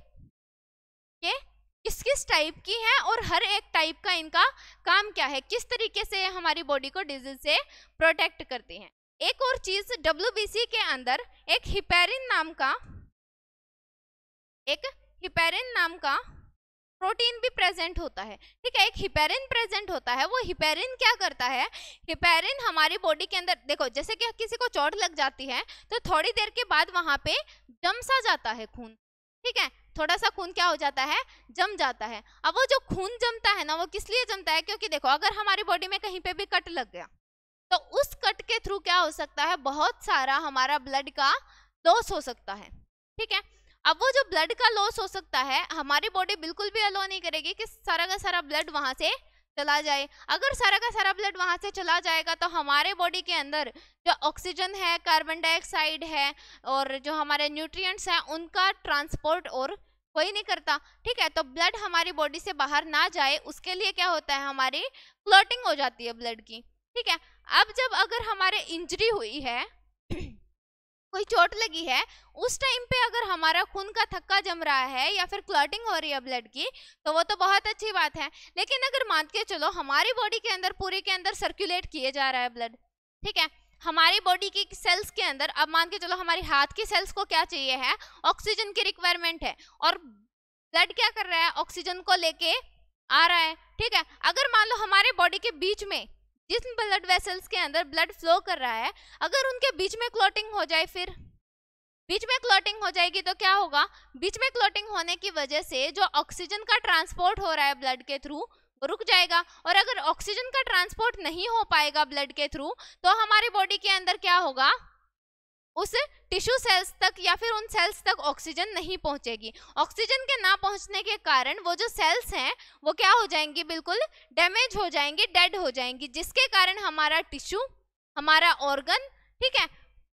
S1: के? किस किस टाइप की हैं और हर एक टाइप का इनका काम क्या है किस तरीके से हमारी बॉडी को डिजीज से प्रोटेक्ट करती हैं एक और चीज डब्ल्यू के अंदर एक हिपेरिन नाम का एक हिपेरिन नाम का प्रोटीन भी प्रेजेंट होता है ठीक है एक हिपेरिन प्रेजेंट होता है वो हिपेरिन क्या करता है हिपेरिन हमारी बॉडी के अंदर देखो जैसे कि किसी को चोट लग जाती है तो थोड़ी देर के बाद वहाँ पे जम सा जाता है खून ठीक है थोड़ा सा खून क्या हो जाता है जम जाता है अब वो जो खून जमता है ना वो किस लिए जमता है क्योंकि देखो अगर हमारी बॉडी में कहीं पे भी कट लग गया तो उस कट के थ्रू क्या हो सकता है बहुत सारा हमारा ब्लड का लॉस हो सकता है ठीक है अब वो जो ब्लड का लॉस हो सकता है हमारी बॉडी बिल्कुल भी अलो नहीं करेगी कि सारा का सारा ब्लड वहाँ से चला जाए अगर सारा का सारा ब्लड वहाँ से चला जाएगा तो हमारे बॉडी के अंदर जो ऑक्सीजन है कार्बन डाइऑक्साइड है और जो हमारे न्यूट्रिएंट्स हैं उनका ट्रांसपोर्ट और कोई नहीं करता ठीक है तो ब्लड हमारी बॉडी से बाहर ना जाए उसके लिए क्या होता है हमारी क्लोटिंग हो जाती है ब्लड की ठीक है अब जब अगर हमारे इंजरी हुई है कोई चोट लगी है उस टाइम पे अगर हमारा खून का थक्का जम रहा है या फिर क्लॉटिंग हो रही है ब्लड की तो वो तो बहुत अच्छी बात है लेकिन अगर मान के चलो हमारी बॉडी के अंदर पूरे के अंदर सर्कुलेट किए जा रहा है ब्लड ठीक है हमारी बॉडी की सेल्स के अंदर अब मान के चलो हमारे हाथ की सेल्स को क्या चाहिए है ऑक्सीजन की रिक्वायरमेंट है और ब्लड क्या कर रहा है ऑक्सीजन को लेके आ रहा है ठीक है अगर मान लो हमारे बॉडी के बीच में जिस ब्लड वेसल्स के अंदर ब्लड फ्लो कर रहा है अगर उनके बीच में क्लॉटिंग हो जाए फिर बीच में क्लॉटिंग हो जाएगी तो क्या होगा बीच में क्लॉटिंग होने की वजह से जो ऑक्सीजन का ट्रांसपोर्ट हो रहा है ब्लड के थ्रू रुक जाएगा और अगर ऑक्सीजन का ट्रांसपोर्ट नहीं हो पाएगा ब्लड के थ्रू तो हमारी बॉडी के अंदर क्या होगा उस टिश्यू सेल्स तक या फिर उन सेल्स तक ऑक्सीजन नहीं पहुंचेगी ऑक्सीजन के ना पहुंचने के कारण वो जो सेल्स हैं वो क्या हो जाएंगी बिल्कुल डैमेज हो जाएंगी डेड हो जाएंगी जिसके कारण हमारा टिश्यू हमारा ऑर्गन ठीक है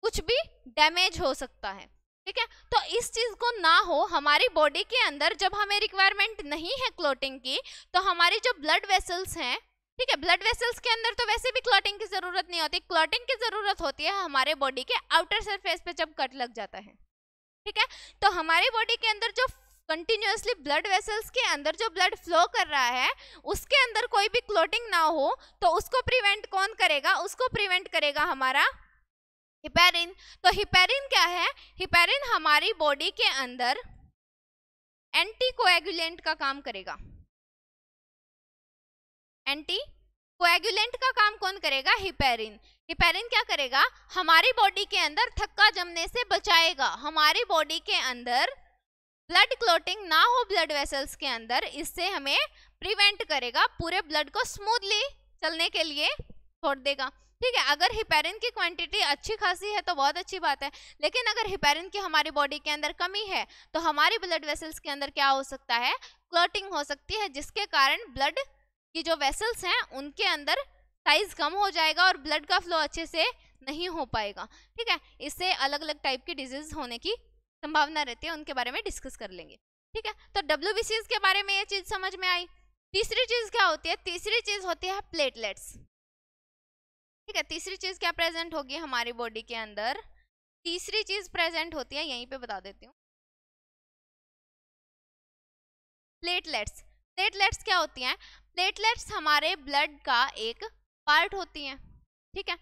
S1: कुछ भी डैमेज हो सकता है ठीक है तो इस चीज़ को ना हो हमारी बॉडी के अंदर जब हमें रिक्वायरमेंट नहीं है क्लोटिंग की तो हमारी जो ब्लड वेसल्स हैं ठीक है ब्लड वेसल्स के अंदर तो वैसे भी क्लॉटिंग की जरूरत नहीं होती क्लॉटिंग की जरूरत होती है हमारे बॉडी के आउटर सरफेस पे जब कट लग जाता है ठीक है तो हमारे बॉडी के अंदर जो कंटिन्यूसली ब्लड वेसल्स के अंदर जो ब्लड फ्लो कर रहा है उसके अंदर कोई भी क्लॉटिंग ना हो तो उसको प्रिवेंट कौन करेगा उसको प्रिवेंट करेगा हमारा हिपेरिन तो हिपेरिन क्या है हिपेरिन हमारी बॉडी के अंदर एंटी कोएगुलेंट का काम करेगा एंटी कोएगुलेंट का काम कौन करेगा हिपेरिन हिपेरिन क्या करेगा हमारी बॉडी के अंदर थक्का जमने से बचाएगा हमारी बॉडी के अंदर ब्लड क्लोटिंग ना हो ब्लड वेसल्स के अंदर इससे हमें प्रिवेंट करेगा पूरे ब्लड को स्मूथली चलने के लिए छोड़ देगा ठीक है अगर हिपेरिन की क्वांटिटी अच्छी खासी है तो बहुत अच्छी बात है लेकिन अगर हिपेरिन की हमारी बॉडी के अंदर कमी है तो हमारी ब्लड वेसल्स के अंदर क्या हो सकता है क्लोटिंग हो सकती है जिसके कारण ब्लड कि जो वेसल्स हैं उनके अंदर साइज कम हो जाएगा और ब्लड का फ्लो अच्छे से नहीं हो पाएगा ठीक है इससे अलग अलग टाइप की डिजीज होने की संभावना रहती है उनके बारे में डिस्कस कर लेंगे ठीक है तो डब्ल्यू के बारे में ये चीज़ समझ में आई तीसरी चीज़ क्या होती है तीसरी चीज़ होती है प्लेटलेट्स ठीक है तीसरी चीज़ क्या प्रेजेंट होगी हमारी बॉडी के
S2: अंदर तीसरी चीज़ प्रेजेंट होती है यहीं पे बता देती हूँ प्लेटलेट्स प्लेटलेट्स क्या होती हैं प्लेटलेट्स हमारे
S1: ब्लड का एक पार्ट होती हैं ठीक है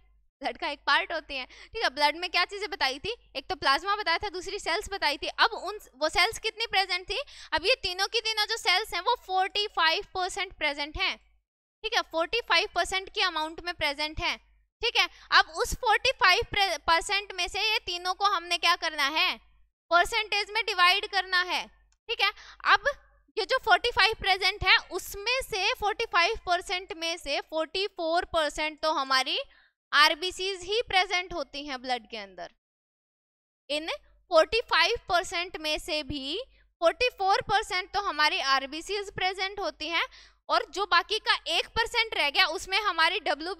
S1: ब्लड का एक पार्ट होती हैं ठीक है ब्लड में क्या चीज़ें बताई थी एक तो प्लाज्मा बताया था दूसरी सेल्स बताई थी अब उन वो सेल्स कितनी प्रेजेंट थी अब ये तीनों की तीनों जो सेल्स हैं वो 45 परसेंट प्रेजेंट हैं ठीक है 45 परसेंट की अमाउंट में प्रेजेंट हैं ठीक है अब उस 45 परसेंट में से ये तीनों को हमने क्या करना है परसेंटेज में डिवाइड करना है ठीक है अब ये जो 45 प्रेजेंट है उसमें से 45 परसेंट में से 44 परसेंट तो हमारी आरबीसीज ही प्रेजेंट होती हैं ब्लड के अंदर इन 45 परसेंट में से भी 44 परसेंट तो हमारी आरबीसीज प्रेजेंट होती हैं और जो बाकी का एक परसेंट रह गया उसमें हमारी डब्ल्यू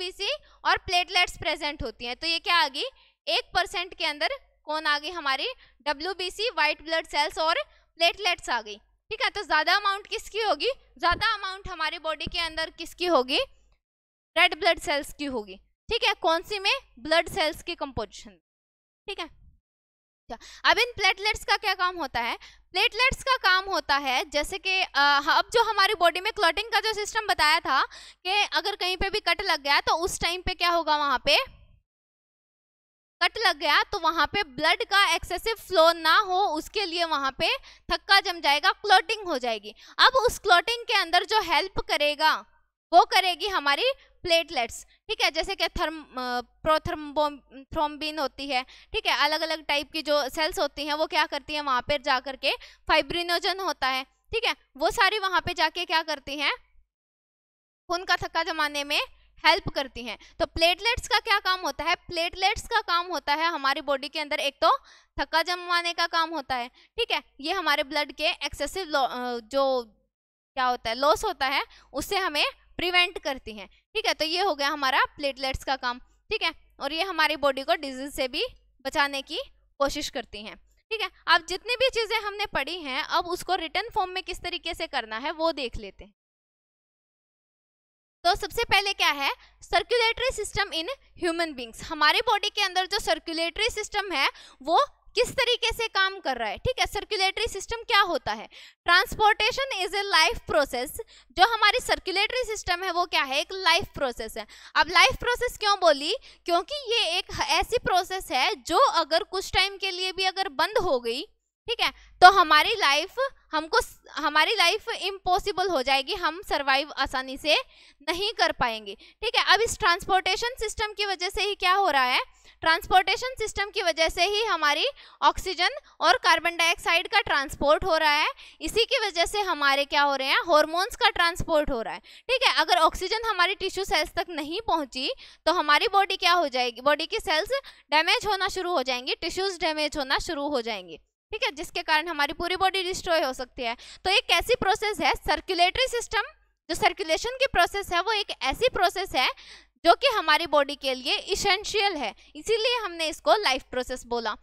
S1: और प्लेटलेट्स प्रेजेंट होती हैं तो ये क्या आ गई एक परसेंट के अंदर कौन आ गई हमारी डब्ल्यू व्हाइट ब्लड सेल्स और प्लेटलेट्स आ गई ठीक है तो ज़्यादा अमाउंट किसकी होगी ज़्यादा अमाउंट हमारे बॉडी के अंदर किसकी होगी रेड ब्लड सेल्स की होगी ठीक है कौन सी में ब्लड सेल्स की कंपोजिशन ठीक है अच्छा अब इन प्लेटलेट्स का क्या काम होता है प्लेटलेट्स का काम होता है जैसे कि अब जो हमारी बॉडी में क्लॉटिंग का जो सिस्टम बताया था कि अगर कहीं पे भी कट लग गया तो उस टाइम पे क्या होगा वहाँ पे कट लग गया तो वहां पे ब्लड का एक्सेसिव फ्लो ना हो उसके लिए वहां पे थक्का जम जाएगा क्लोटिंग हो जाएगी अब उस क्लोटिंग के अंदर जो हेल्प करेगा वो करेगी हमारी प्लेटलेट्स ठीक है जैसे कि थर्म थ्रोम्बिन होती है ठीक है अलग अलग टाइप की जो सेल्स होती हैं वो क्या करती हैं वहाँ पर जा करके फाइब्रिनोजन होता है ठीक है वो सारी वहाँ पे जाके क्या करती हैं खून का थक्का जमाने में हेल्प करती हैं तो प्लेटलेट्स का क्या काम होता है प्लेटलेट्स का काम होता है हमारी बॉडी के अंदर एक तो थका जमवाने का काम होता है ठीक है ये हमारे ब्लड के एक्सेसिव जो क्या होता है लॉस होता है उससे हमें प्रिवेंट करती हैं ठीक है तो ये हो गया हमारा प्लेटलेट्स का काम ठीक है और ये हमारी बॉडी को डिजीज से भी बचाने की कोशिश करती हैं ठीक है अब जितनी भी चीज़ें हमने पढ़ी हैं अब उसको रिटर्न फॉर्म में किस तरीके से करना है वो देख लेते हैं तो सबसे पहले क्या है circulatory system in human beings हमारे बॉडी के अंदर जो सर्कुलेटरी सिस्टम है वो किस तरीके से काम कर रहा है ठीक है सर्कुलेटरी सिस्टम क्या होता है transportation is a life process जो हमारी सर्कुलेटरी सिस्टम है वो क्या है एक लाइफ प्रोसेस है अब लाइफ प्रोसेस क्यों बोली क्योंकि ये एक ऐसी प्रोसेस है जो अगर कुछ टाइम के लिए भी अगर बंद हो गई ठीक है तो हमारी लाइफ हमको हमारी लाइफ इम्पॉसिबल हो जाएगी हम सरवाइव आसानी से नहीं कर पाएंगे ठीक है अब इस ट्रांसपोर्टेशन सिस्टम की वजह से ही क्या हो रहा है ट्रांसपोर्टेशन सिस्टम की वजह से ही हमारी ऑक्सीजन और कार्बन डाइऑक्साइड का ट्रांसपोर्ट हो रहा है इसी की वजह से हमारे क्या हो रहे हैं हॉर्मोन्स का ट्रांसपोर्ट हो रहा है ठीक है अगर ऑक्सीजन हमारी टिश्यू सेल्स तक नहीं पहुंची तो हमारी बॉडी क्या हो जाएगी बॉडी की सेल्स डैमेज होना शुरू हो जाएंगी टिश्यूज डैमेज होना शुरू हो जाएंगे ठीक है जिसके कारण हमारी पूरी बॉडी डिस्ट्रॉय हो सकती है तो एक ऐसी प्रोसेस है सर्कुलेटरी सिस्टम जो सर्कुलेशन की प्रोसेस है वो एक ऐसी प्रोसेस है जो कि हमारी बॉडी के लिए इसेंशियल है इसीलिए हमने इसको लाइफ प्रोसेस बोला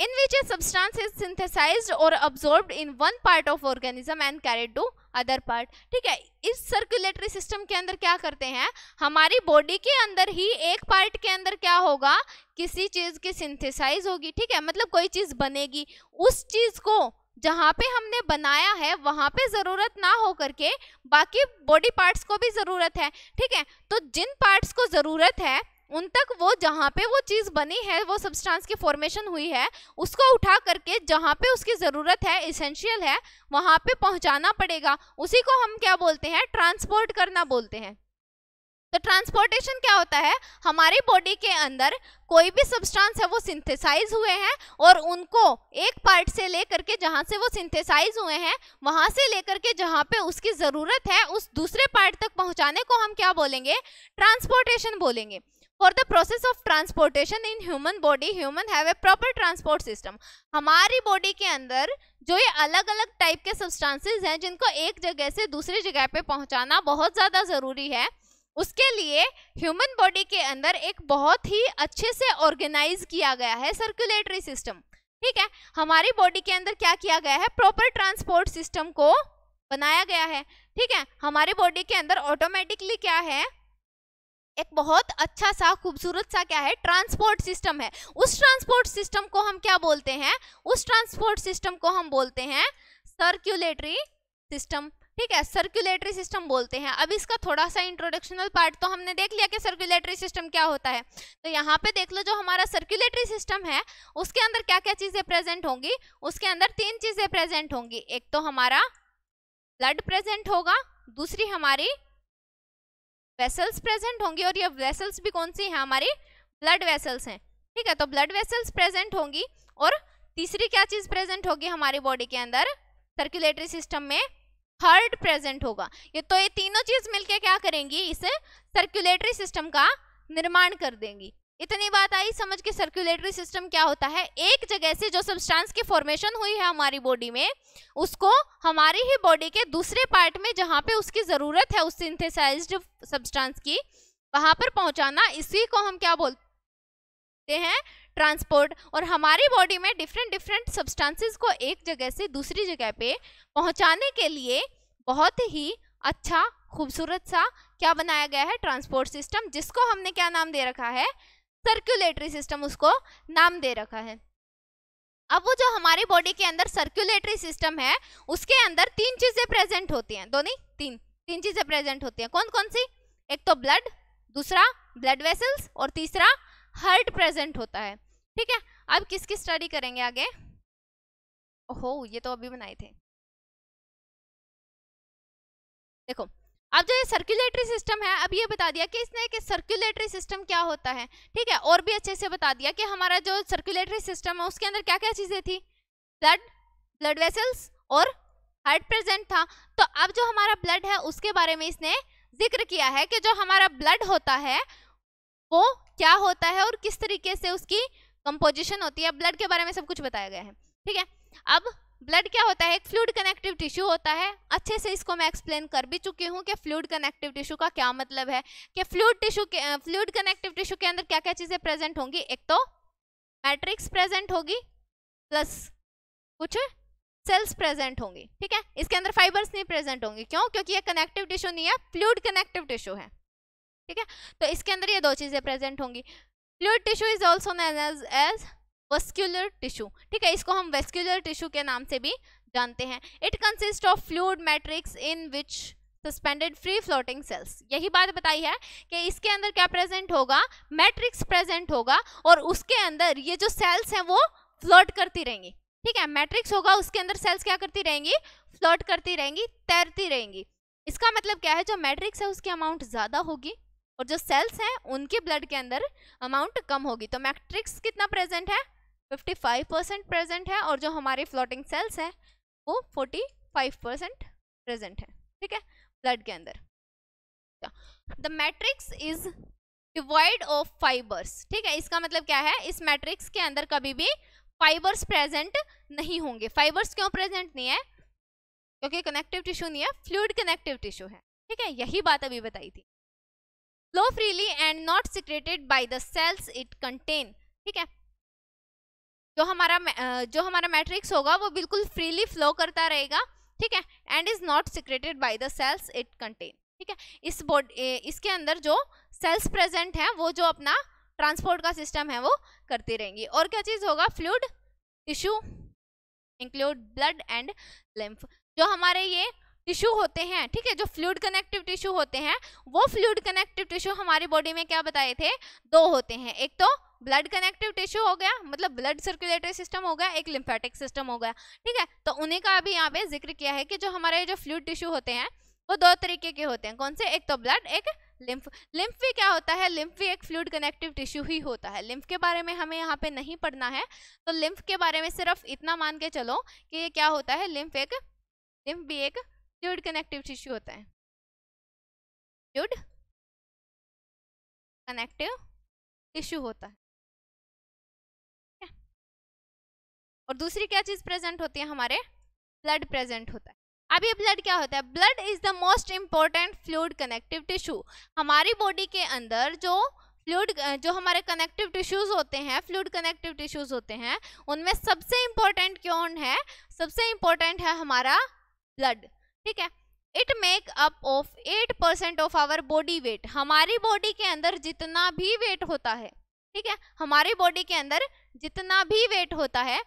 S1: in which a substance is synthesize और absorb in one part of organism and carried to other part ठीक है इस सर्कुलेटरी सिस्टम के अंदर क्या करते हैं हमारी बॉडी के अंदर ही एक पार्ट के अंदर क्या होगा किसी चीज़ की सिंथेसाइज होगी ठीक है मतलब कोई चीज़ बनेगी उस चीज़ को जहाँ पे हमने बनाया है वहाँ पे ज़रूरत ना हो करके बाकी बॉडी पार्ट्स को भी ज़रूरत है ठीक है तो जिन पार्ट्स को ज़रूरत है उन तक वो जहाँ पे वो चीज़ बनी है वो सब्सटेंस की फॉर्मेशन हुई है उसको उठा करके जहाँ पे उसकी ज़रूरत है इसेंशियल है वहाँ पे पहुँचाना पड़ेगा उसी को हम क्या बोलते हैं ट्रांसपोर्ट करना बोलते हैं तो ट्रांसपोर्टेशन क्या होता है हमारी बॉडी के अंदर कोई भी सब्सटेंस है वो सिंथेसाइज हुए हैं और उनको एक पार्ट से लेकर के जहाँ से वो सिंथेसाइज हुए हैं वहाँ से लेकर के जहाँ पे उसकी ज़रूरत है उस दूसरे पार्ट तक पहुँचाने को हम क्या बोलेंगे ट्रांसपोर्टेशन बोलेंगे for the process of transportation in human body human have a proper transport system हमारी बॉडी के अंदर जो ये अलग अलग टाइप के सब्सटेंसेस हैं जिनको एक जगह से दूसरी जगह पे पहुंचाना बहुत ज़्यादा ज़रूरी है उसके लिए ह्यूमन बॉडी के अंदर एक बहुत ही अच्छे से ऑर्गेनाइज किया गया है सर्कुलेटरी सिस्टम ठीक है हमारी बॉडी के अंदर क्या किया गया है प्रॉपर ट्रांसपोर्ट सिस्टम को बनाया गया है ठीक है हमारी बॉडी के अंदर ऑटोमेटिकली क्या है एक बहुत अच्छा सा खूबसूरत सा क्या है ट्रांसपोर्ट सिस्टम है उस ट्रांसपोर्ट सिस्टम को हम क्या बोलते हैं उस ट्रांसपोर्ट सिस्टम को हम बोलते हैं सर्क्यूलेटरी सिस्टम ठीक है सर्कुलेटरी सिस्टम बोलते हैं अब इसका थोड़ा सा इंट्रोडक्शनल पार्ट तो हमने देख लिया कि सर्कुलेटरी सिस्टम क्या होता है तो यहाँ पे देख लो जो हमारा सर्कुलेटरी सिस्टम है उसके अंदर क्या क्या चीज़ें प्रेजेंट होंगी उसके अंदर तीन चीज़ें प्रेजेंट होंगी एक तो हमारा ब्लड प्रेजेंट होगा दूसरी हमारी वेसल्स प्रेजेंट होंगी और ये वेसल्स भी कौन सी हैं हमारी ब्लड वेसल्स हैं ठीक है तो ब्लड वेसल्स प्रेजेंट होंगी और तीसरी क्या चीज़ प्रेजेंट होगी हमारी बॉडी के अंदर सर्कुलेटरी सिस्टम में हार्ट प्रेजेंट होगा ये तो ये तीनों चीज़ मिलके क्या करेंगी इस सर्कुलेटरी सिस्टम का निर्माण कर देंगी इतनी बात आई समझ के सर्कुलेटरी सिस्टम क्या होता है एक जगह से जो सब्सटेंस की फॉर्मेशन हुई है हमारी बॉडी में उसको हमारी ही बॉडी के दूसरे पार्ट में जहाँ पे उसकी ज़रूरत है उस सिंथेसाइज्ड सब्सटेंस की वहाँ पर पहुँचाना इसी को हम क्या बोलते हैं ट्रांसपोर्ट और हमारी बॉडी में डिफरेंट डिफरेंट सब्सटांसिस को एक जगह से दूसरी जगह पे पहुँचाने के लिए बहुत ही अच्छा खूबसूरत सा क्या बनाया गया है ट्रांसपोर्ट सिस्टम जिसको हमने क्या नाम दे रखा है सर्क्यूलेटरी सिस्टम उसको नाम दे रखा है अब वो जो हमारे बॉडी के अंदर सर्क्यूलेटरी सिस्टम है उसके अंदर तीन चीजें प्रेजेंट होती हैं दोनों तीन तीन चीजें प्रेजेंट होती हैं कौन कौन सी एक तो ब्लड दूसरा ब्लड वेसल्स और तीसरा हार्ट प्रेजेंट होता है
S2: ठीक है अब किसकी स्टडी करेंगे आगे ओहो ये तो अभी बनाए थे देखो अब जो ये सर्कुलेटरी सिस्टम है
S1: अब ये बता दिया कि इसने कि सर्कुलेटरी सिस्टम क्या होता है ठीक है और भी अच्छे से बता दिया कि हमारा जो सर्कुलेटरी सिस्टम है उसके अंदर क्या क्या चीज़ें थी ब्लड ब्लड वेसल्स और हार्ट प्रेजेंट था तो अब जो हमारा ब्लड है उसके बारे में इसने जिक्र किया है कि जो हमारा ब्लड होता है वो क्या होता है और किस तरीके से उसकी कंपोजिशन होती है ब्लड के बारे में सब कुछ बताया गया है ठीक है अब ब्लड क्या होता है एक फ्लूड कनेक्टिव टिश्यू होता है अच्छे से इसको मैं एक्सप्लेन कर भी चुकी हूँ कि फ्लूड कनेक्टिव टिश्यू का क्या मतलब है कि फ्लूड टिश्यू के फ्लूड कनेक्टिव टिश्यू के अंदर क्या क्या चीज़ें प्रेजेंट होंगी एक तो मैट्रिक्स प्रेजेंट होगी प्लस कुछ सेल्स प्रेजेंट होंगी ठीक है इसके अंदर फाइबर्स नहीं प्रेजेंट होंगी क्यों क्योंकि ये कनेक्टिव टिश्यू नहीं है फ्लूड कनेक्टिव टिश्यू है ठीक है तो इसके अंदर ये दो चीज़ें प्रेजेंट होंगी fluid tissue is also known as as vascular tissue ठीक है इसको हम वेस्क्यूलर टिश्यू के नाम से भी जानते हैं it consist of fluid matrix in which suspended free floating cells यही बात बताई है कि इसके अंदर क्या प्रेजेंट होगा मैट्रिक्स प्रेजेंट होगा और उसके अंदर ये जो सेल्स हैं वो फ्लोट करती रहेंगी ठीक है मैट्रिक्स होगा उसके अंदर सेल्स क्या करती रहेंगी फ्लोट करती रहेंगी तैरती रहेंगी इसका मतलब क्या है जो मैट्रिक्स है उसकी अमाउंट ज़्यादा होगी और जो सेल्स हैं उनके ब्लड के अंदर अमाउंट कम होगी तो मैट्रिक्स कितना प्रेजेंट है 55 परसेंट प्रेजेंट है और जो हमारे फ्लोटिंग सेल्स हैं वो 45 परसेंट प्रेजेंट है ठीक है ब्लड के अंदर the matrix is divide of fibres ठीक है इसका मतलब क्या है इस मैट्रिक्स के अंदर कभी भी फाइबर्स प्रेजेंट नहीं होंगे फाइबर्स क्यों प्रेजेंट नहीं है क्योंकि कनेक्टिव टिश्यू नहीं है फ्लूड कनेक्टिव टिश्यू है ठीक है यही बात अभी बताई थी flow freely and not secreted by the cells it contain ठीक है जो हमारा जो हमारा मैट्रिक्स होगा वो बिल्कुल फ्रीली फ्लो करता रहेगा ठीक है and is not secreted by the cells it contain ठीक है इस बोर्ड इसके अंदर जो सेल्स प्रेजेंट हैं वो जो अपना ट्रांसपोर्ट का सिस्टम है वो करती रहेंगी और क्या चीज़ होगा fluid tissue include blood and lymph जो हमारे ये टिश्यू होते हैं ठीक है जो फ्लूड कनेक्टिव टिश्यू होते हैं वो फ्लूड कनेक्टिव टिश्यू हमारी बॉडी में क्या बताए थे दो होते हैं एक तो ब्लड कनेक्टिव टिश्यू हो गया मतलब ब्लड सर्कुलेटरी सिस्टम हो गया एक लिम्फेटिक सिस्टम हो गया ठीक है तो उन्हीं का अभी यहाँ पे जिक्र किया है कि जो हमारे जो फ्लूड टिश्यू होते हैं वो दो तरीके के होते हैं कौन से एक तो ब्लड एक लिम्फ लिम्फ भी क्या होता है लिम्फ भी एक फ्लूड कनेक्टिव टिश्यू ही होता है लिम्फ के बारे में हमें यहाँ पे नहीं पढ़ना है तो लिम्फ के बारे में सिर्फ इतना मान के चलो कि ये क्या होता है लिम्फ एक
S2: लिम्फ भी एक फ्लूड कनेक्टिव टिश्यू होता है फ्लूड कनेक्टिव टिश्यू होता है और दूसरी क्या चीज़ प्रेजेंट होती है हमारे ब्लड
S1: प्रेजेंट होता है अब ये ब्लड क्या होता है blood is the most important fluid connective tissue हमारी बॉडी के अंदर जो फ्लूड जो हमारे कनेक्टिव टिश्यूज होते हैं फ्लूड कनेक्टिव टिश्यूज होते हैं उनमें सबसे इम्पोर्टेंट क्यों है सबसे इंपॉर्टेंट है हमारा ब्लड ठीक है it make up of eight percent of our body weight हमारी बॉडी के अंदर जितना भी वेट होता है ठीक है हमारी बॉडी के अंदर जितना भी वेट होता है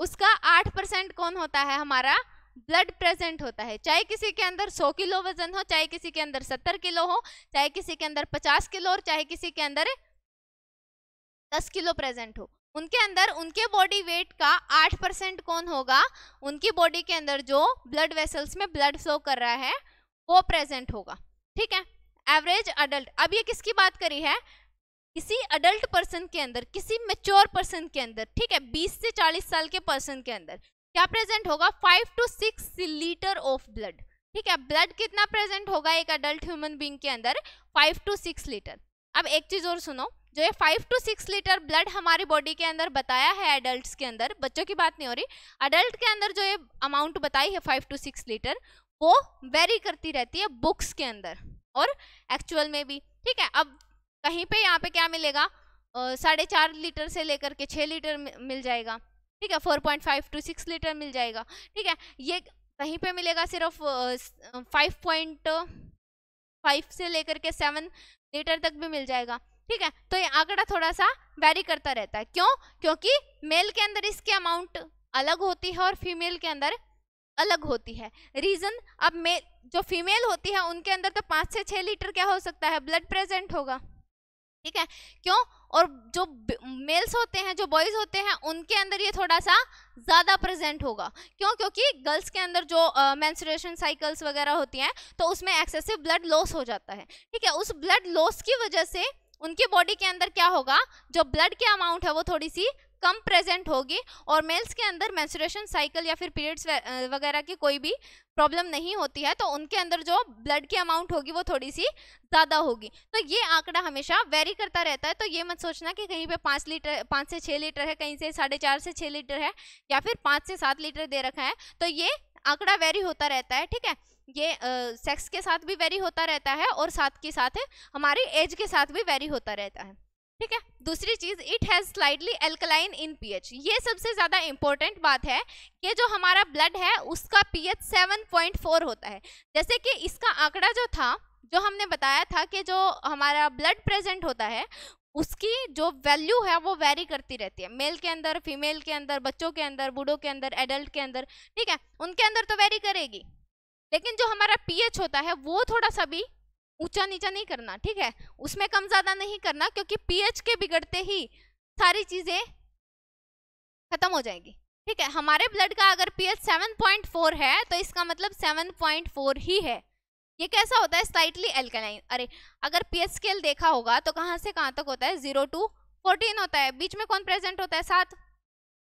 S1: उसका आठ परसेंट कौन होता है हमारा ब्लड प्रेजेंट होता है चाहे किसी के अंदर 100 किलो वजन हो चाहे किसी के अंदर 70 किलो हो चाहे किसी के अंदर 50 किलो और चाहे किसी के अंदर 10 किलो प्रेजेंट हो उनके अंदर उनके बॉडी वेट का 8 परसेंट कौन होगा उनकी बॉडी के अंदर जो ब्लड वेसल्स में ब्लड फ्लो कर रहा है वो प्रेजेंट होगा ठीक है एवरेज अडल्ट अब ये किसकी बात करी है किसी अडल्ट पर्सन के अंदर किसी मेच्योर पर्सन के अंदर ठीक है 20 से 40 साल के पर्सन के अंदर क्या प्रेजेंट होगा 5 टू 6 लीटर ऑफ ब्लड ठीक है ब्लड कितना प्रेजेंट होगा एक अडल्ट ह्यूमन बींग के अंदर 5 टू 6 लीटर अब एक चीज़ और सुनो जो ये 5 टू 6 लीटर ब्लड हमारी बॉडी के अंदर बताया है एडल्ट के अंदर बच्चों की बात नहीं हो रही अडल्ट के अंदर जो ये अमाउंट बताई है 5 टू 6 लीटर वो वेरी करती रहती है बुक्स के अंदर और एक्चुअल में भी ठीक है अब कहीं पे यहाँ पे क्या मिलेगा साढ़े चार लीटर से लेकर के छः लीटर मिल जाएगा ठीक है four point five to six litre मिल जाएगा ठीक है ये कहीं पे मिलेगा सिर्फ फाइव पॉइंट फाइव से लेकर के सेवन लीटर तक भी मिल जाएगा ठीक है तो ये आंकड़ा थोड़ा सा वेरी करता रहता है क्यों क्योंकि मेल के अंदर इसके अमाउंट अलग होती है और फीमेल के अंदर अलग होती है रीज़न अब मेल जो फीमेल होती है उनके अंदर तो पाँच से छः लीटर क्या हो सकता है ब्लड प्रेजेंट होगा ठीक है क्यों और जो मेल्स होते हैं जो बॉयज़ होते हैं उनके अंदर ये थोड़ा सा ज़्यादा प्रेजेंट होगा क्यों क्योंकि गर्ल्स के अंदर जो मैंसुरेशन साइकिल्स वगैरह होती हैं तो उसमें एक्सेसिव ब्लड लॉस हो जाता है ठीक है उस ब्लड लॉस की वजह से उनकी बॉडी के अंदर क्या होगा जो ब्लड के अमाउंट है वो थोड़ी सी कम प्रेजेंट होगी और मेल्स के अंदर मेंस्ट्रुएशन साइकिल या फिर पीरियड्स वगैरह की कोई भी प्रॉब्लम नहीं होती है तो उनके अंदर जो ब्लड की अमाउंट होगी वो थोड़ी सी ज़्यादा होगी तो ये आंकड़ा हमेशा वेरी करता रहता है तो ये मत सोचना कि कहीं पे पाँच लीटर पाँच से छः लीटर है कहीं से साढ़े चार से छः लीटर है या फिर पाँच से सात लीटर दे रखा है तो ये आंकड़ा वेरी होता रहता है ठीक है ये सेक्स के साथ भी वेरी होता रहता है और साथ के साथ हमारी एज के साथ भी वेरी होता रहता है ठीक है दूसरी चीज it has slightly alkaline in pH ये सबसे ज्यादा इंपॉर्टेंट बात है कि जो हमारा ब्लड है उसका पीएच 7.4 होता है जैसे कि इसका आंकड़ा जो था जो हमने बताया था कि जो हमारा ब्लड प्रेजेंट होता है उसकी जो वैल्यू है वो वेरी करती रहती है मेल के अंदर फीमेल के अंदर बच्चों के अंदर बूढ़ों के अंदर एडल्ट के अंदर ठीक है उनके अंदर तो वेरी करेगी लेकिन जो हमारा पीएच होता है वो थोड़ा सा भी ऊंचा नीचा नहीं करना ठीक है उसमें कम ज़्यादा नहीं करना क्योंकि पीएच के बिगड़ते ही सारी चीज़ें खत्म हो जाएगी ठीक है हमारे ब्लड का अगर पीएच 7.4 है तो इसका मतलब 7.4 ही है ये कैसा होता है स्लाइटली एल्कलाइन अरे अगर पीएच स्केल देखा होगा तो कहाँ से कहाँ तक होता है जीरो टू फोर्टीन होता है बीच में कौन प्रेजेंट होता है सात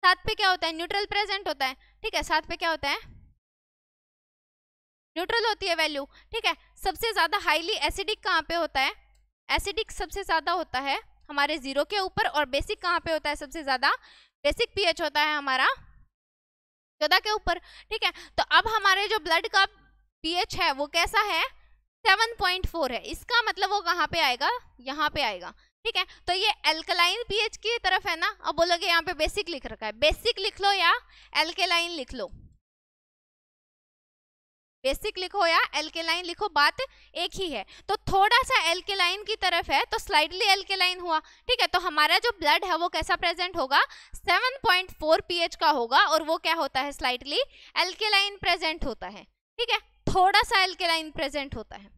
S1: सात पे क्या होता है न्यूट्रल प्रेजेंट होता है ठीक है सात पे क्या होता है न्यूट्रल होती है वैल्यू ठीक है सबसे ज़्यादा हाईली एसिडिक कहाँ पे होता है एसिडिक सबसे ज़्यादा होता है हमारे ज़ीरो के ऊपर और बेसिक कहाँ पे होता है सबसे ज़्यादा बेसिक पीएच होता है हमारा चौदह के ऊपर ठीक है तो अब हमारे जो ब्लड का पीएच है वो कैसा है 7.4 है इसका मतलब वो कहाँ पे आएगा यहाँ पे आएगा ठीक है तो ये एल्कलाइन पीएच की तरफ है ना अब बोलोगे यहाँ पे बेसिक लिख रखा है बेसिक लिख लो या एल्केलाइन लिख लो बेसिक लिखो या एल्केलाइन लिखो बात एक ही है तो थोड़ा सा एल्केलाइन की तरफ है तो स्लाइडली एल्केलाइन हुआ ठीक है तो हमारा जो ब्लड है वो कैसा प्रेजेंट होगा 7.4 पॉइंट का होगा और वो क्या होता है स्लाइडली एल्केलाइन प्रेजेंट होता है ठीक है थोड़ा सा एल्केलाइन प्रेजेंट होता है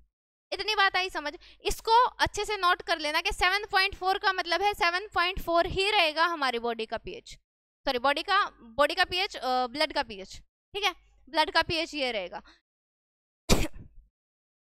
S1: इतनी बात आई समझ इसको अच्छे से नोट कर लेना कि 7.4 का मतलब है 7.4 ही रहेगा हमारी बॉडी का पीएच सॉरी बॉडी का बॉडी का पीएच ब्लड का पीएच ठीक है ब्लड का पीएच ये रहेगा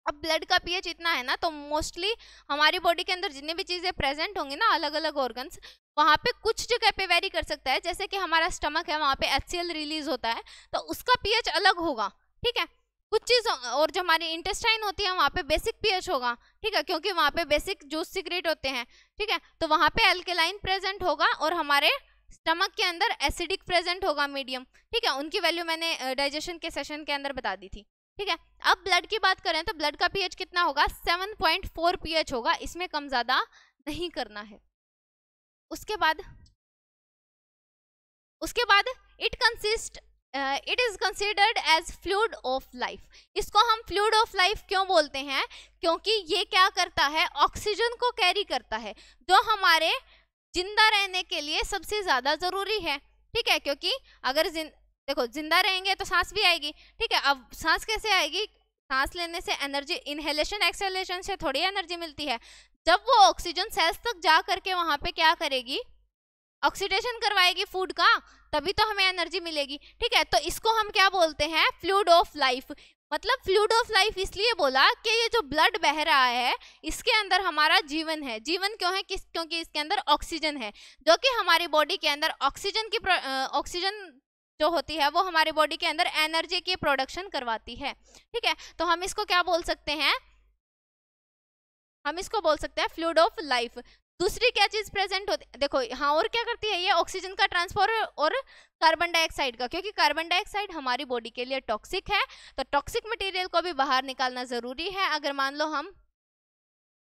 S1: अब ब्लड का पीएच इतना है ना तो मोस्टली हमारी बॉडी के अंदर जितनी भी चीज़ें प्रेजेंट होंगी ना अलग अलग ऑर्गन्स वहाँ पे कुछ जगह पे वेरी कर सकता है जैसे कि हमारा स्टमक है वहाँ पे एच रिलीज होता है तो उसका पीएच अलग होगा ठीक है कुछ चीज़ और जो हमारी इंटेस्टाइन होती है वहाँ पे बेसिक पीएच होगा ठीक है क्योंकि वहाँ पे बेसिक जूस सिगरेट होते हैं ठीक है तो वहाँ पे एल्केलाइन प्रेजेंट होगा और हमारे स्टमक के अंदर एसिडिक प्रेजेंट होगा मीडियम ठीक है उनकी वैल्यू मैंने डाइजेशन के सेशन के अंदर बता दी थी ठीक है अब ब्लड की बात करें तो ब्लड का पीएच कितना होगा 7.4 पीएच होगा इसमें कम ज्यादा नहीं करना है उसके बाद उसके बाद it consist it is considered as fluid of life इसको हम फ्लूड ऑफ लाइफ क्यों बोलते हैं क्योंकि ये क्या करता है ऑक्सीजन को कैरी करता है जो हमारे जिंदा रहने के लिए सबसे ज्यादा जरूरी है ठीक है क्योंकि अगर देखो जिंदा रहेंगे तो सांस भी आएगी ठीक है अब सांस कैसे आएगी सांस लेने से एनर्जी इनहेलेशन एक्सेलेशन से थोड़ी एनर्जी मिलती है जब वो ऑक्सीजन सेल्स तक जा करके वहाँ पे क्या करेगी ऑक्सीडेशन करवाएगी फूड का तभी तो हमें एनर्जी मिलेगी ठीक है तो इसको हम क्या बोलते हैं फ्लूड ऑफ लाइफ मतलब फ्लूड ऑफ लाइफ इसलिए बोला कि ये जो ब्लड बह रहा है इसके अंदर हमारा जीवन है जीवन क्यों है किस क्योंकि इसके अंदर ऑक्सीजन है जो कि हमारी बॉडी के अंदर ऑक्सीजन की ऑक्सीजन जो होती है वो हमारे बॉडी के अंदर एनर्जी की प्रोडक्शन करवाती है ठीक है तो हम इसको क्या बोल सकते हैं हम इसको बोल सकते हैं फ्लूड ऑफ लाइफ दूसरी क्या चीज प्रेजेंट होती है देखो हाँ और क्या करती है ये ऑक्सीजन का ट्रांसफर और कार्बन डाइऑक्साइड का क्योंकि कार्बन डाइऑक्साइड हमारी बॉडी के लिए टॉक्सिक है तो टॉक्सिक मटेरियल को भी बाहर निकालना जरूरी है अगर मान लो हम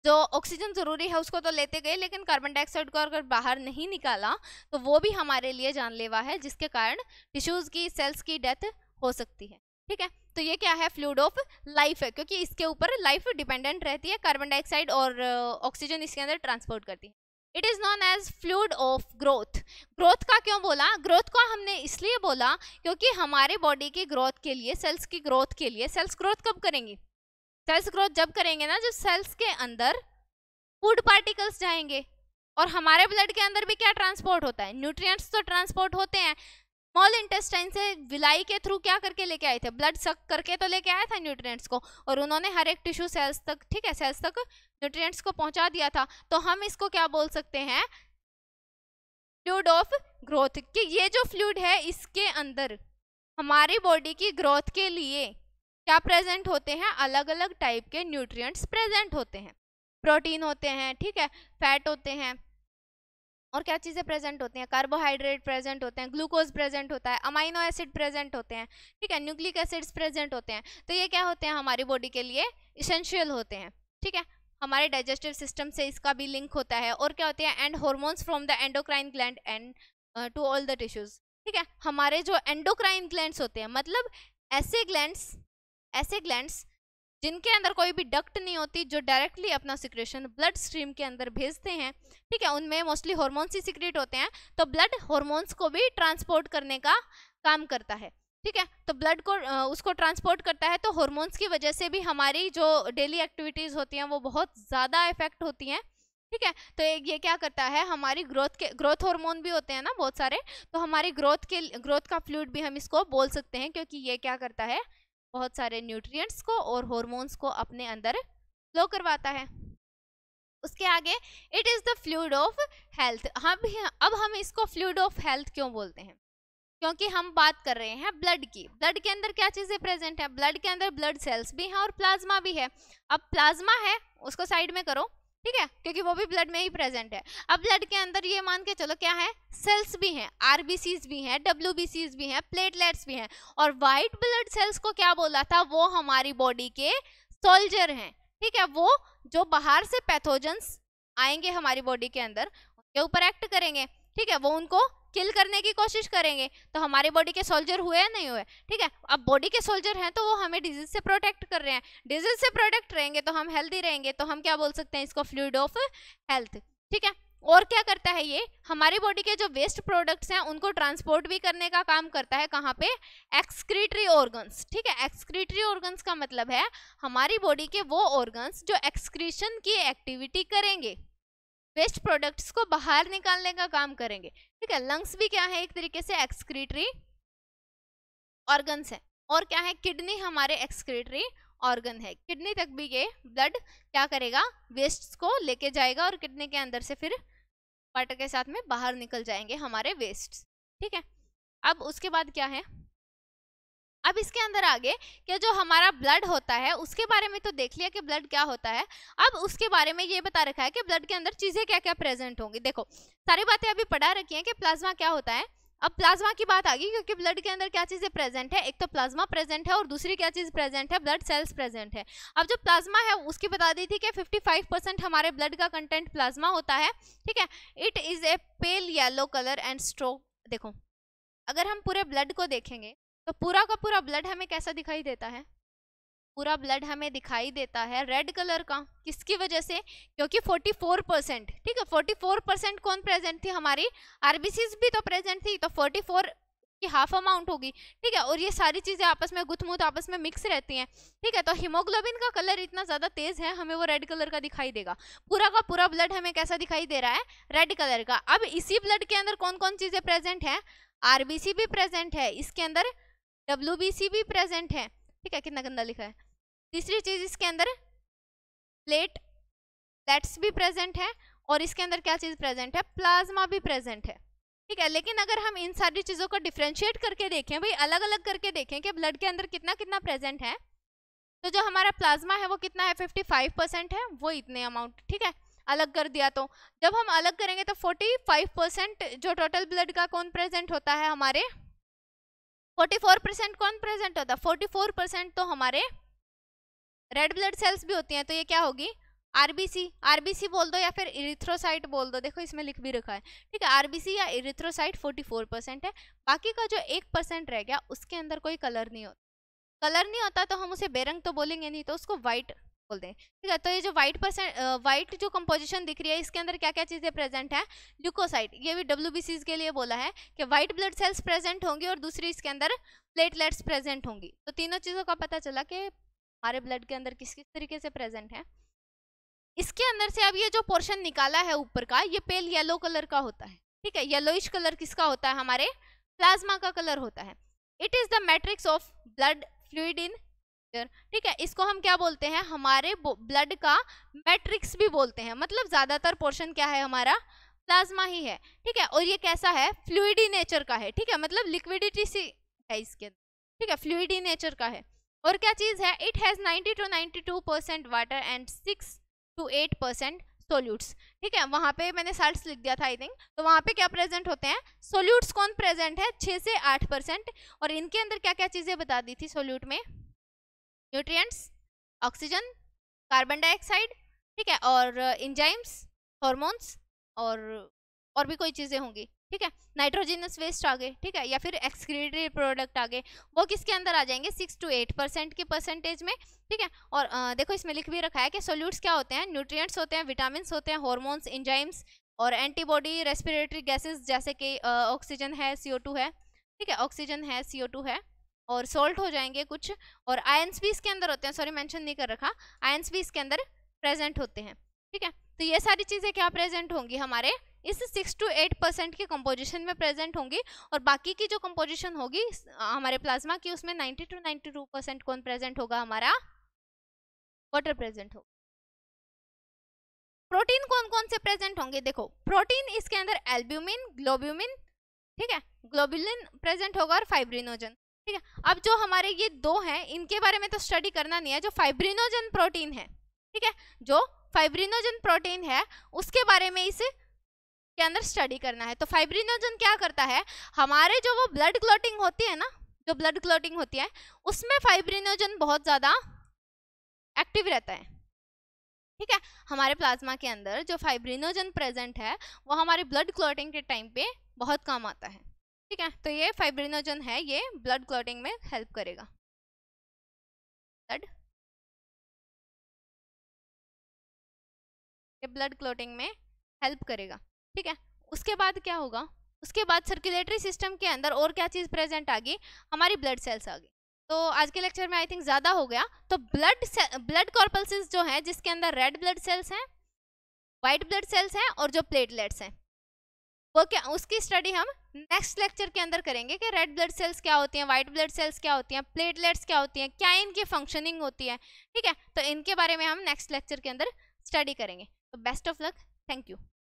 S1: जो तो ऑक्सीजन ज़रूरी है उसको तो लेते गए लेकिन कार्बन डाइऑक्साइड को अगर बाहर नहीं निकाला तो वो भी हमारे लिए जानलेवा है जिसके कारण टिश्यूज़ की सेल्स की डेथ हो सकती है ठीक है तो ये क्या है फ्लूड ऑफ लाइफ है क्योंकि इसके ऊपर लाइफ डिपेंडेंट रहती है कार्बन डाइऑक्साइड और ऑक्सीजन इसके अंदर ट्रांसपोर्ट करती है it is known as fluid of growth growth का क्यों बोला ग्रोथ का हमने इसलिए बोला क्योंकि हमारे बॉडी की ग्रोथ के लिए सेल्स की ग्रोथ के लिए सेल्स ग्रोथ कब करेंगी सेल्स ग्रोथ जब करेंगे ना जब सेल्स के अंदर फूड पार्टिकल्स जाएंगे और हमारे ब्लड के अंदर भी क्या ट्रांसपोर्ट होता है न्यूट्रिएंट्स तो ट्रांसपोर्ट होते हैं मॉल इंटेस्टाइन से विलाई के थ्रू क्या करके लेके आए थे ब्लड सक करके तो लेके आया था न्यूट्रिएंट्स को और उन्होंने हर एक टिश्यू सेल्स तक ठीक है सेल्स तक न्यूट्रिएंट्स को पहुंचा दिया था तो हम इसको क्या बोल सकते हैं फ्लूड ऑफ ग्रोथ कि ये जो फ्लूड है इसके अंदर हमारी बॉडी की ग्रोथ के लिए क्या प्रेजेंट होते हैं अलग अलग टाइप के न्यूट्रिएंट्स प्रेजेंट होते हैं प्रोटीन होते हैं ठीक है फैट होते हैं और क्या चीज़ें प्रेजेंट होती हैं कार्बोहाइड्रेट प्रेजेंट होते हैं ग्लूकोज प्रेजेंट होता है अमाइनो एसिड प्रेजेंट होते हैं ठीक है न्यूक्लिक एसिड्स प्रेजेंट होते हैं तो ये क्या होते हैं हमारी बॉडी के लिए इसेंशियल होते हैं ठीक है हमारे डाइजेस्टिव सिस्टम से इसका भी लिंक होता है और क्या होते हैं and hormones from the endocrine gland and to all the tissues ठीक है हमारे जो एंडोक्राइन ग्लैंड्स होते हैं मतलब ऐसे ग्लैंड्स ऐसे ग्लैंड जिनके अंदर कोई भी डक्ट नहीं होती जो डायरेक्टली अपना सिक्रेशन ब्लड स्ट्रीम के अंदर भेजते हैं ठीक है उनमें मोस्टली हॉर्मोन्स ही सिक्रेट होते हैं तो ब्लड हॉर्मोन्स को भी ट्रांसपोर्ट करने का काम करता है ठीक है तो ब्लड को उसको ट्रांसपोर्ट करता है तो हॉर्मोन्स की वजह से भी हमारी जो डेली एक्टिविटीज़ होती हैं वो बहुत ज़्यादा इफेक्ट होती हैं ठीक है तो ये क्या करता है हमारी ग्रोथ के ग्रोथ हार्मोन भी होते हैं ना बहुत सारे तो हमारी ग्रोथ के ग्रोथ का फ्लूड भी हम इसको बोल सकते हैं क्योंकि ये क्या करता है बहुत सारे न्यूट्रिएंट्स को और हॉर्मोन्स को अपने अंदर फ्लो करवाता है उसके आगे it is the fluid of health हम अब हम इसको फ्लूड ऑफ हेल्थ क्यों बोलते हैं क्योंकि हम बात कर रहे हैं ब्लड की ब्लड के अंदर क्या चीज़ें प्रेजेंट हैं ब्लड के अंदर ब्लड सेल्स भी हैं और प्लाज्मा भी है अब प्लाज्मा है उसको साइड में करो ठीक है क्योंकि वो भी ब्लड में ही प्रेजेंट है अब ब्लड के अंदर ये मान के चलो क्या है सेल्स भी हैं आरबीसीज भी हैं डब्ल्यू भी हैं प्लेटलेट्स भी हैं और वाइट ब्लड सेल्स को क्या बोला था वो हमारी बॉडी के सोल्जर हैं ठीक है वो जो बाहर से पैथोजन्स आएंगे हमारी बॉडी के अंदर उनके ऊपर एक्ट करेंगे ठीक है वो उनको किल करने की कोशिश करेंगे तो हमारे बॉडी के सोल्जर हुए या नहीं हुए ठीक है अब बॉडी के सोल्जर हैं तो वो हमें डिजीज से प्रोटेक्ट कर रहे हैं डिजीज से प्रोटेक्ट रहेंगे तो हम हेल्दी रहेंगे तो हम क्या बोल सकते हैं इसको फ्लूड ऑफ हेल्थ ठीक है और क्या करता है ये हमारी बॉडी के जो वेस्ट प्रोडक्ट्स हैं उनको ट्रांसपोर्ट भी करने का काम करता है कहाँ पे एक्सक्रीटरी ऑर्गन्स ठीक है एक्सक्रीटरी ऑर्गन्स का मतलब है हमारी बॉडी के वो ऑर्गन्स जो एक्सक्रीशन की एक्टिविटी करेंगे वेस्ट प्रोडक्ट्स को बाहर निकालने का काम करेंगे ठीक है लंग्स भी क्या है एक तरीके से एक्सक्रीटरी ऑर्गन्स है और क्या है किडनी हमारे एक्सक्रीटरी ऑर्गन है किडनी तक भी ये ब्लड क्या करेगा वेस्ट को लेके जाएगा और किडनी के अंदर से फिर वाटर के साथ में बाहर निकल जाएंगे हमारे वेस्ट ठीक है अब उसके बाद क्या है अब इसके अंदर आगे कि जो हमारा ब्लड होता है उसके बारे में तो देख लिया कि ब्लड क्या होता है अब उसके बारे में ये बता रखा है कि ब्लड के अंदर चीज़ें क्या क्या प्रेजेंट होंगी देखो सारी बातें अभी पढ़ा रखी हैं कि प्लाज्मा क्या होता है अब प्लाज्मा की बात आ गई क्योंकि ब्लड के अंदर क्या चीज़ें प्रेजेंट है एक तो प्लाज्मा प्रेजेंट है और दूसरी क्या चीज़ प्रेजेंट है ब्लड सेल्स प्रेजेंट है अब जो प्लाज्मा है उसकी बता दी थी कि 55 परसेंट हमारे ब्लड का कंटेंट प्लाज्मा होता है ठीक है it is a pale yellow colour and stroke देखो अगर हम पूरे ब्लड को देखेंगे तो पूरा का पूरा ब्लड हमें कैसा दिखाई देता है पूरा ब्लड हमें दिखाई देता है रेड कलर का किसकी वजह से क्योंकि 44 परसेंट ठीक है 44 परसेंट कौन प्रेजेंट थी हमारी आरबीसीज भी तो प्रेजेंट थी तो 44 की हाफ अमाउंट होगी ठीक है और ये सारी चीज़ें आपस में गुथमुत आपस में मिक्स रहती हैं ठीक है तो हीमोग्लोबिन का कलर इतना ज़्यादा तेज़ है हमें वो रेड कलर का दिखाई देगा पूरा का पूरा ब्लड हमें कैसा दिखाई दे रहा है रेड कलर का अब इसी ब्लड के अंदर कौन कौन चीज़ें प्रेजेंट हैं आरबीसी भी प्रेजेंट है इसके अंदर डब्ल्यू भी प्रेजेंट है ठीक है कितना गंदा लिखा है तीसरी चीज इसके अंदर प्लेट लेट्स भी प्रेजेंट है और इसके अंदर क्या चीज़ प्रेजेंट है प्लाज्मा भी प्रेजेंट है ठीक है लेकिन अगर हम इन सारी चीज़ों को डिफ्रेंशिएट करके देखें भाई अलग अलग करके देखें कि ब्लड के अंदर कितना कितना प्रेजेंट है तो जो हमारा प्लाज्मा है वो कितना है फाइव परसेंट है वो इतने अमाउंट ठीक है अलग कर दिया तो जब हम अलग करेंगे तो 45 परसेंट जो टोटल ब्लड का कौन प्रेजेंट होता है हमारे फोर्टी फोर परसेंट कौन प्रेजेंट होता है फोर्टी फोर परसेंट तो हमारे रेड ब्लड सेल्स भी होती हैं तो ये क्या होगी आरबीसी आरबीसी बोल दो या फिर इरिथ्रोसाइट बोल दो देखो इसमें लिख भी रखा है ठीक है आरबीसी या इरिथ्रोसाइट 44 परसेंट है बाकी का जो एक परसेंट रह गया उसके अंदर कोई कलर नहीं होता कलर नहीं होता तो हम उसे बेरंग तो बोलेंगे नहीं तो उसको वाइट खोल दें ठीक है तो ये जो वाइट परसेंट वाइट जो कंपोजिशन दिख रही है इसके अंदर क्या क्या चीज़ें प्रेजेंट हैं ल्यूकोसाइट ये भी डब्ल्यू के लिए बोला है कि वाइट ब्लड सेल्स प्रेजेंट होंगी और दूसरी इसके अंदर प्लेटलेट्स प्रेजेंट होंगी तो तीनों चीज़ों का पता चला कि हमारे ब्लड के अंदर किस किस तरीके से प्रेजेंट है इसके अंदर से अब ये जो पोर्शन निकाला है ऊपर का ये पेल येलो कलर का होता है ठीक है येलोइश कलर किसका होता है हमारे प्लाज्मा का कलर होता है it is the matrix of blood fluid in ठीक है इसको हम क्या बोलते हैं हमारे ब्लड का मैट्रिक्स भी बोलते हैं मतलब ज़्यादातर पोर्शन क्या है हमारा प्लाज्मा ही है ठीक है और ये कैसा है फ्लूडी नेचर का है ठीक है मतलब लिक्विडिटी सी है इसके अंदर ठीक है फ्लूडी नेचर का है और क्या चीज़ है it has 90 to 92 percent water and 6 to 8 percent solutes ठीक है वहाँ पे मैंने साल्ट लिख दिया था आई थिंक तो वहाँ पे क्या प्रेजेंट होते हैं सोल्यूट्स कौन प्रेजेंट है 6 से 8 परसेंट और इनके अंदर क्या क्या चीज़ें बता दी थी सोल्यूट में न्यूट्रिएंट्स ऑक्सीजन कार्बन डाइऑक्साइड ठीक है और इंजाइम्स हॉर्मोन्स और और भी कोई चीज़ें होंगी ठीक है नाइट्रोजनस वेस्ट आ गए ठीक है या फिर एक्सक्रीटरी प्रोडक्ट आ गए वो किसके अंदर आ जाएंगे सिक्स टू एट परसेंट के परसेंटेज में ठीक है और आ, देखो इसमें लिख भी रखा है कि सोल्यूट्स क्या होते हैं न्यूट्रिएंट्स होते हैं विटामिन होते हैं हॉर्मोन्स इंजाइम्स और एंटीबॉडी रेस्पिरेटरी गैसेज जैसे कि ऑक्सीजन है सी है ठीक है ऑक्सीजन है सी है और सॉल्ट हो जाएंगे कुछ और आयंस भी इसके अंदर होते हैं सॉरी मेंशन नहीं कर रखा आयंस भी इसके अंदर प्रेजेंट होते हैं ठीक है तो ये सारी चीज़ें क्या प्रेजेंट होंगी हमारे इस सिक्स टू एट परसेंट के कंपोजिशन में प्रेजेंट होंगी और बाकी की जो कंपोजिशन होगी हमारे प्लाज्मा की उसमें ninety two ninety two percent कौन प्रेजेंट होगा हमारा वाटर प्रेजेंट होगा प्रोटीन कौन कौन से प्रेजेंट होंगे देखो प्रोटीन इसके अंदर एल्ब्यूमिन ग्लोब्यूमिन ठीक है ग्लोबुलिन प्रेजेंट होगा और फाइब्रिनोजन ठीक है अब जो हमारे ये दो हैं इनके बारे में तो स्टडी करना नहीं है जो फाइब्रिनोजन प्रोटीन है ठीक है जो फाइब्रिनोजन प्रोटीन है उसके बारे में इसे के अंदर स्टडी करना है तो फाइब्रिनोजन क्या करता है हमारे जो वो ब्लड क्लोटिंग होती है ना जो ब्लड क्लॉटिंग होती है उसमें फाइब्रिनोजन बहुत ज़्यादा एक्टिव रहता है ठीक है हमारे प्लाज्मा के अंदर जो फाइब्रिनोजन प्रेजेंट है वो हमारे ब्लड क्लॉटिंग के टाइम पे बहुत काम
S2: आता है ठीक है तो ये फाइब्रिनोजन है ये ब्लड क्लॉटिंग में हेल्प करेगा ब्लड ये ब्लड क्लॉटिंग में हेल्प करेगा ठीक है उसके बाद क्या होगा उसके बाद
S1: सर्कुलेटरी सिस्टम के अंदर और क्या चीज़ प्रेजेंट आ गई हमारी ब्लड सेल्स आ गई तो आज के लेक्चर में आई थिंक ज़्यादा हो गया तो ब्लड ब्लड कॉर्पल्स जो हैं जिसके अंदर रेड ब्लड सेल्स हैं वाइट ब्लड सेल्स हैं और जो प्लेटलेट्स हैं वो क्या उसकी स्टडी हम नेक्स्ट लेक्चर के अंदर करेंगे कि रेड ब्लड सेल्स क्या होती हैं वाइट ब्लड सेल्स क्या होती हैं प्लेटलेट्स क्या होती
S2: हैं क्या इनकी फंक्शनिंग होती है ठीक है तो इनके बारे में हम नेक्स्ट लेक्चर के अंदर स्टडी करेंगे तो best of luck thank you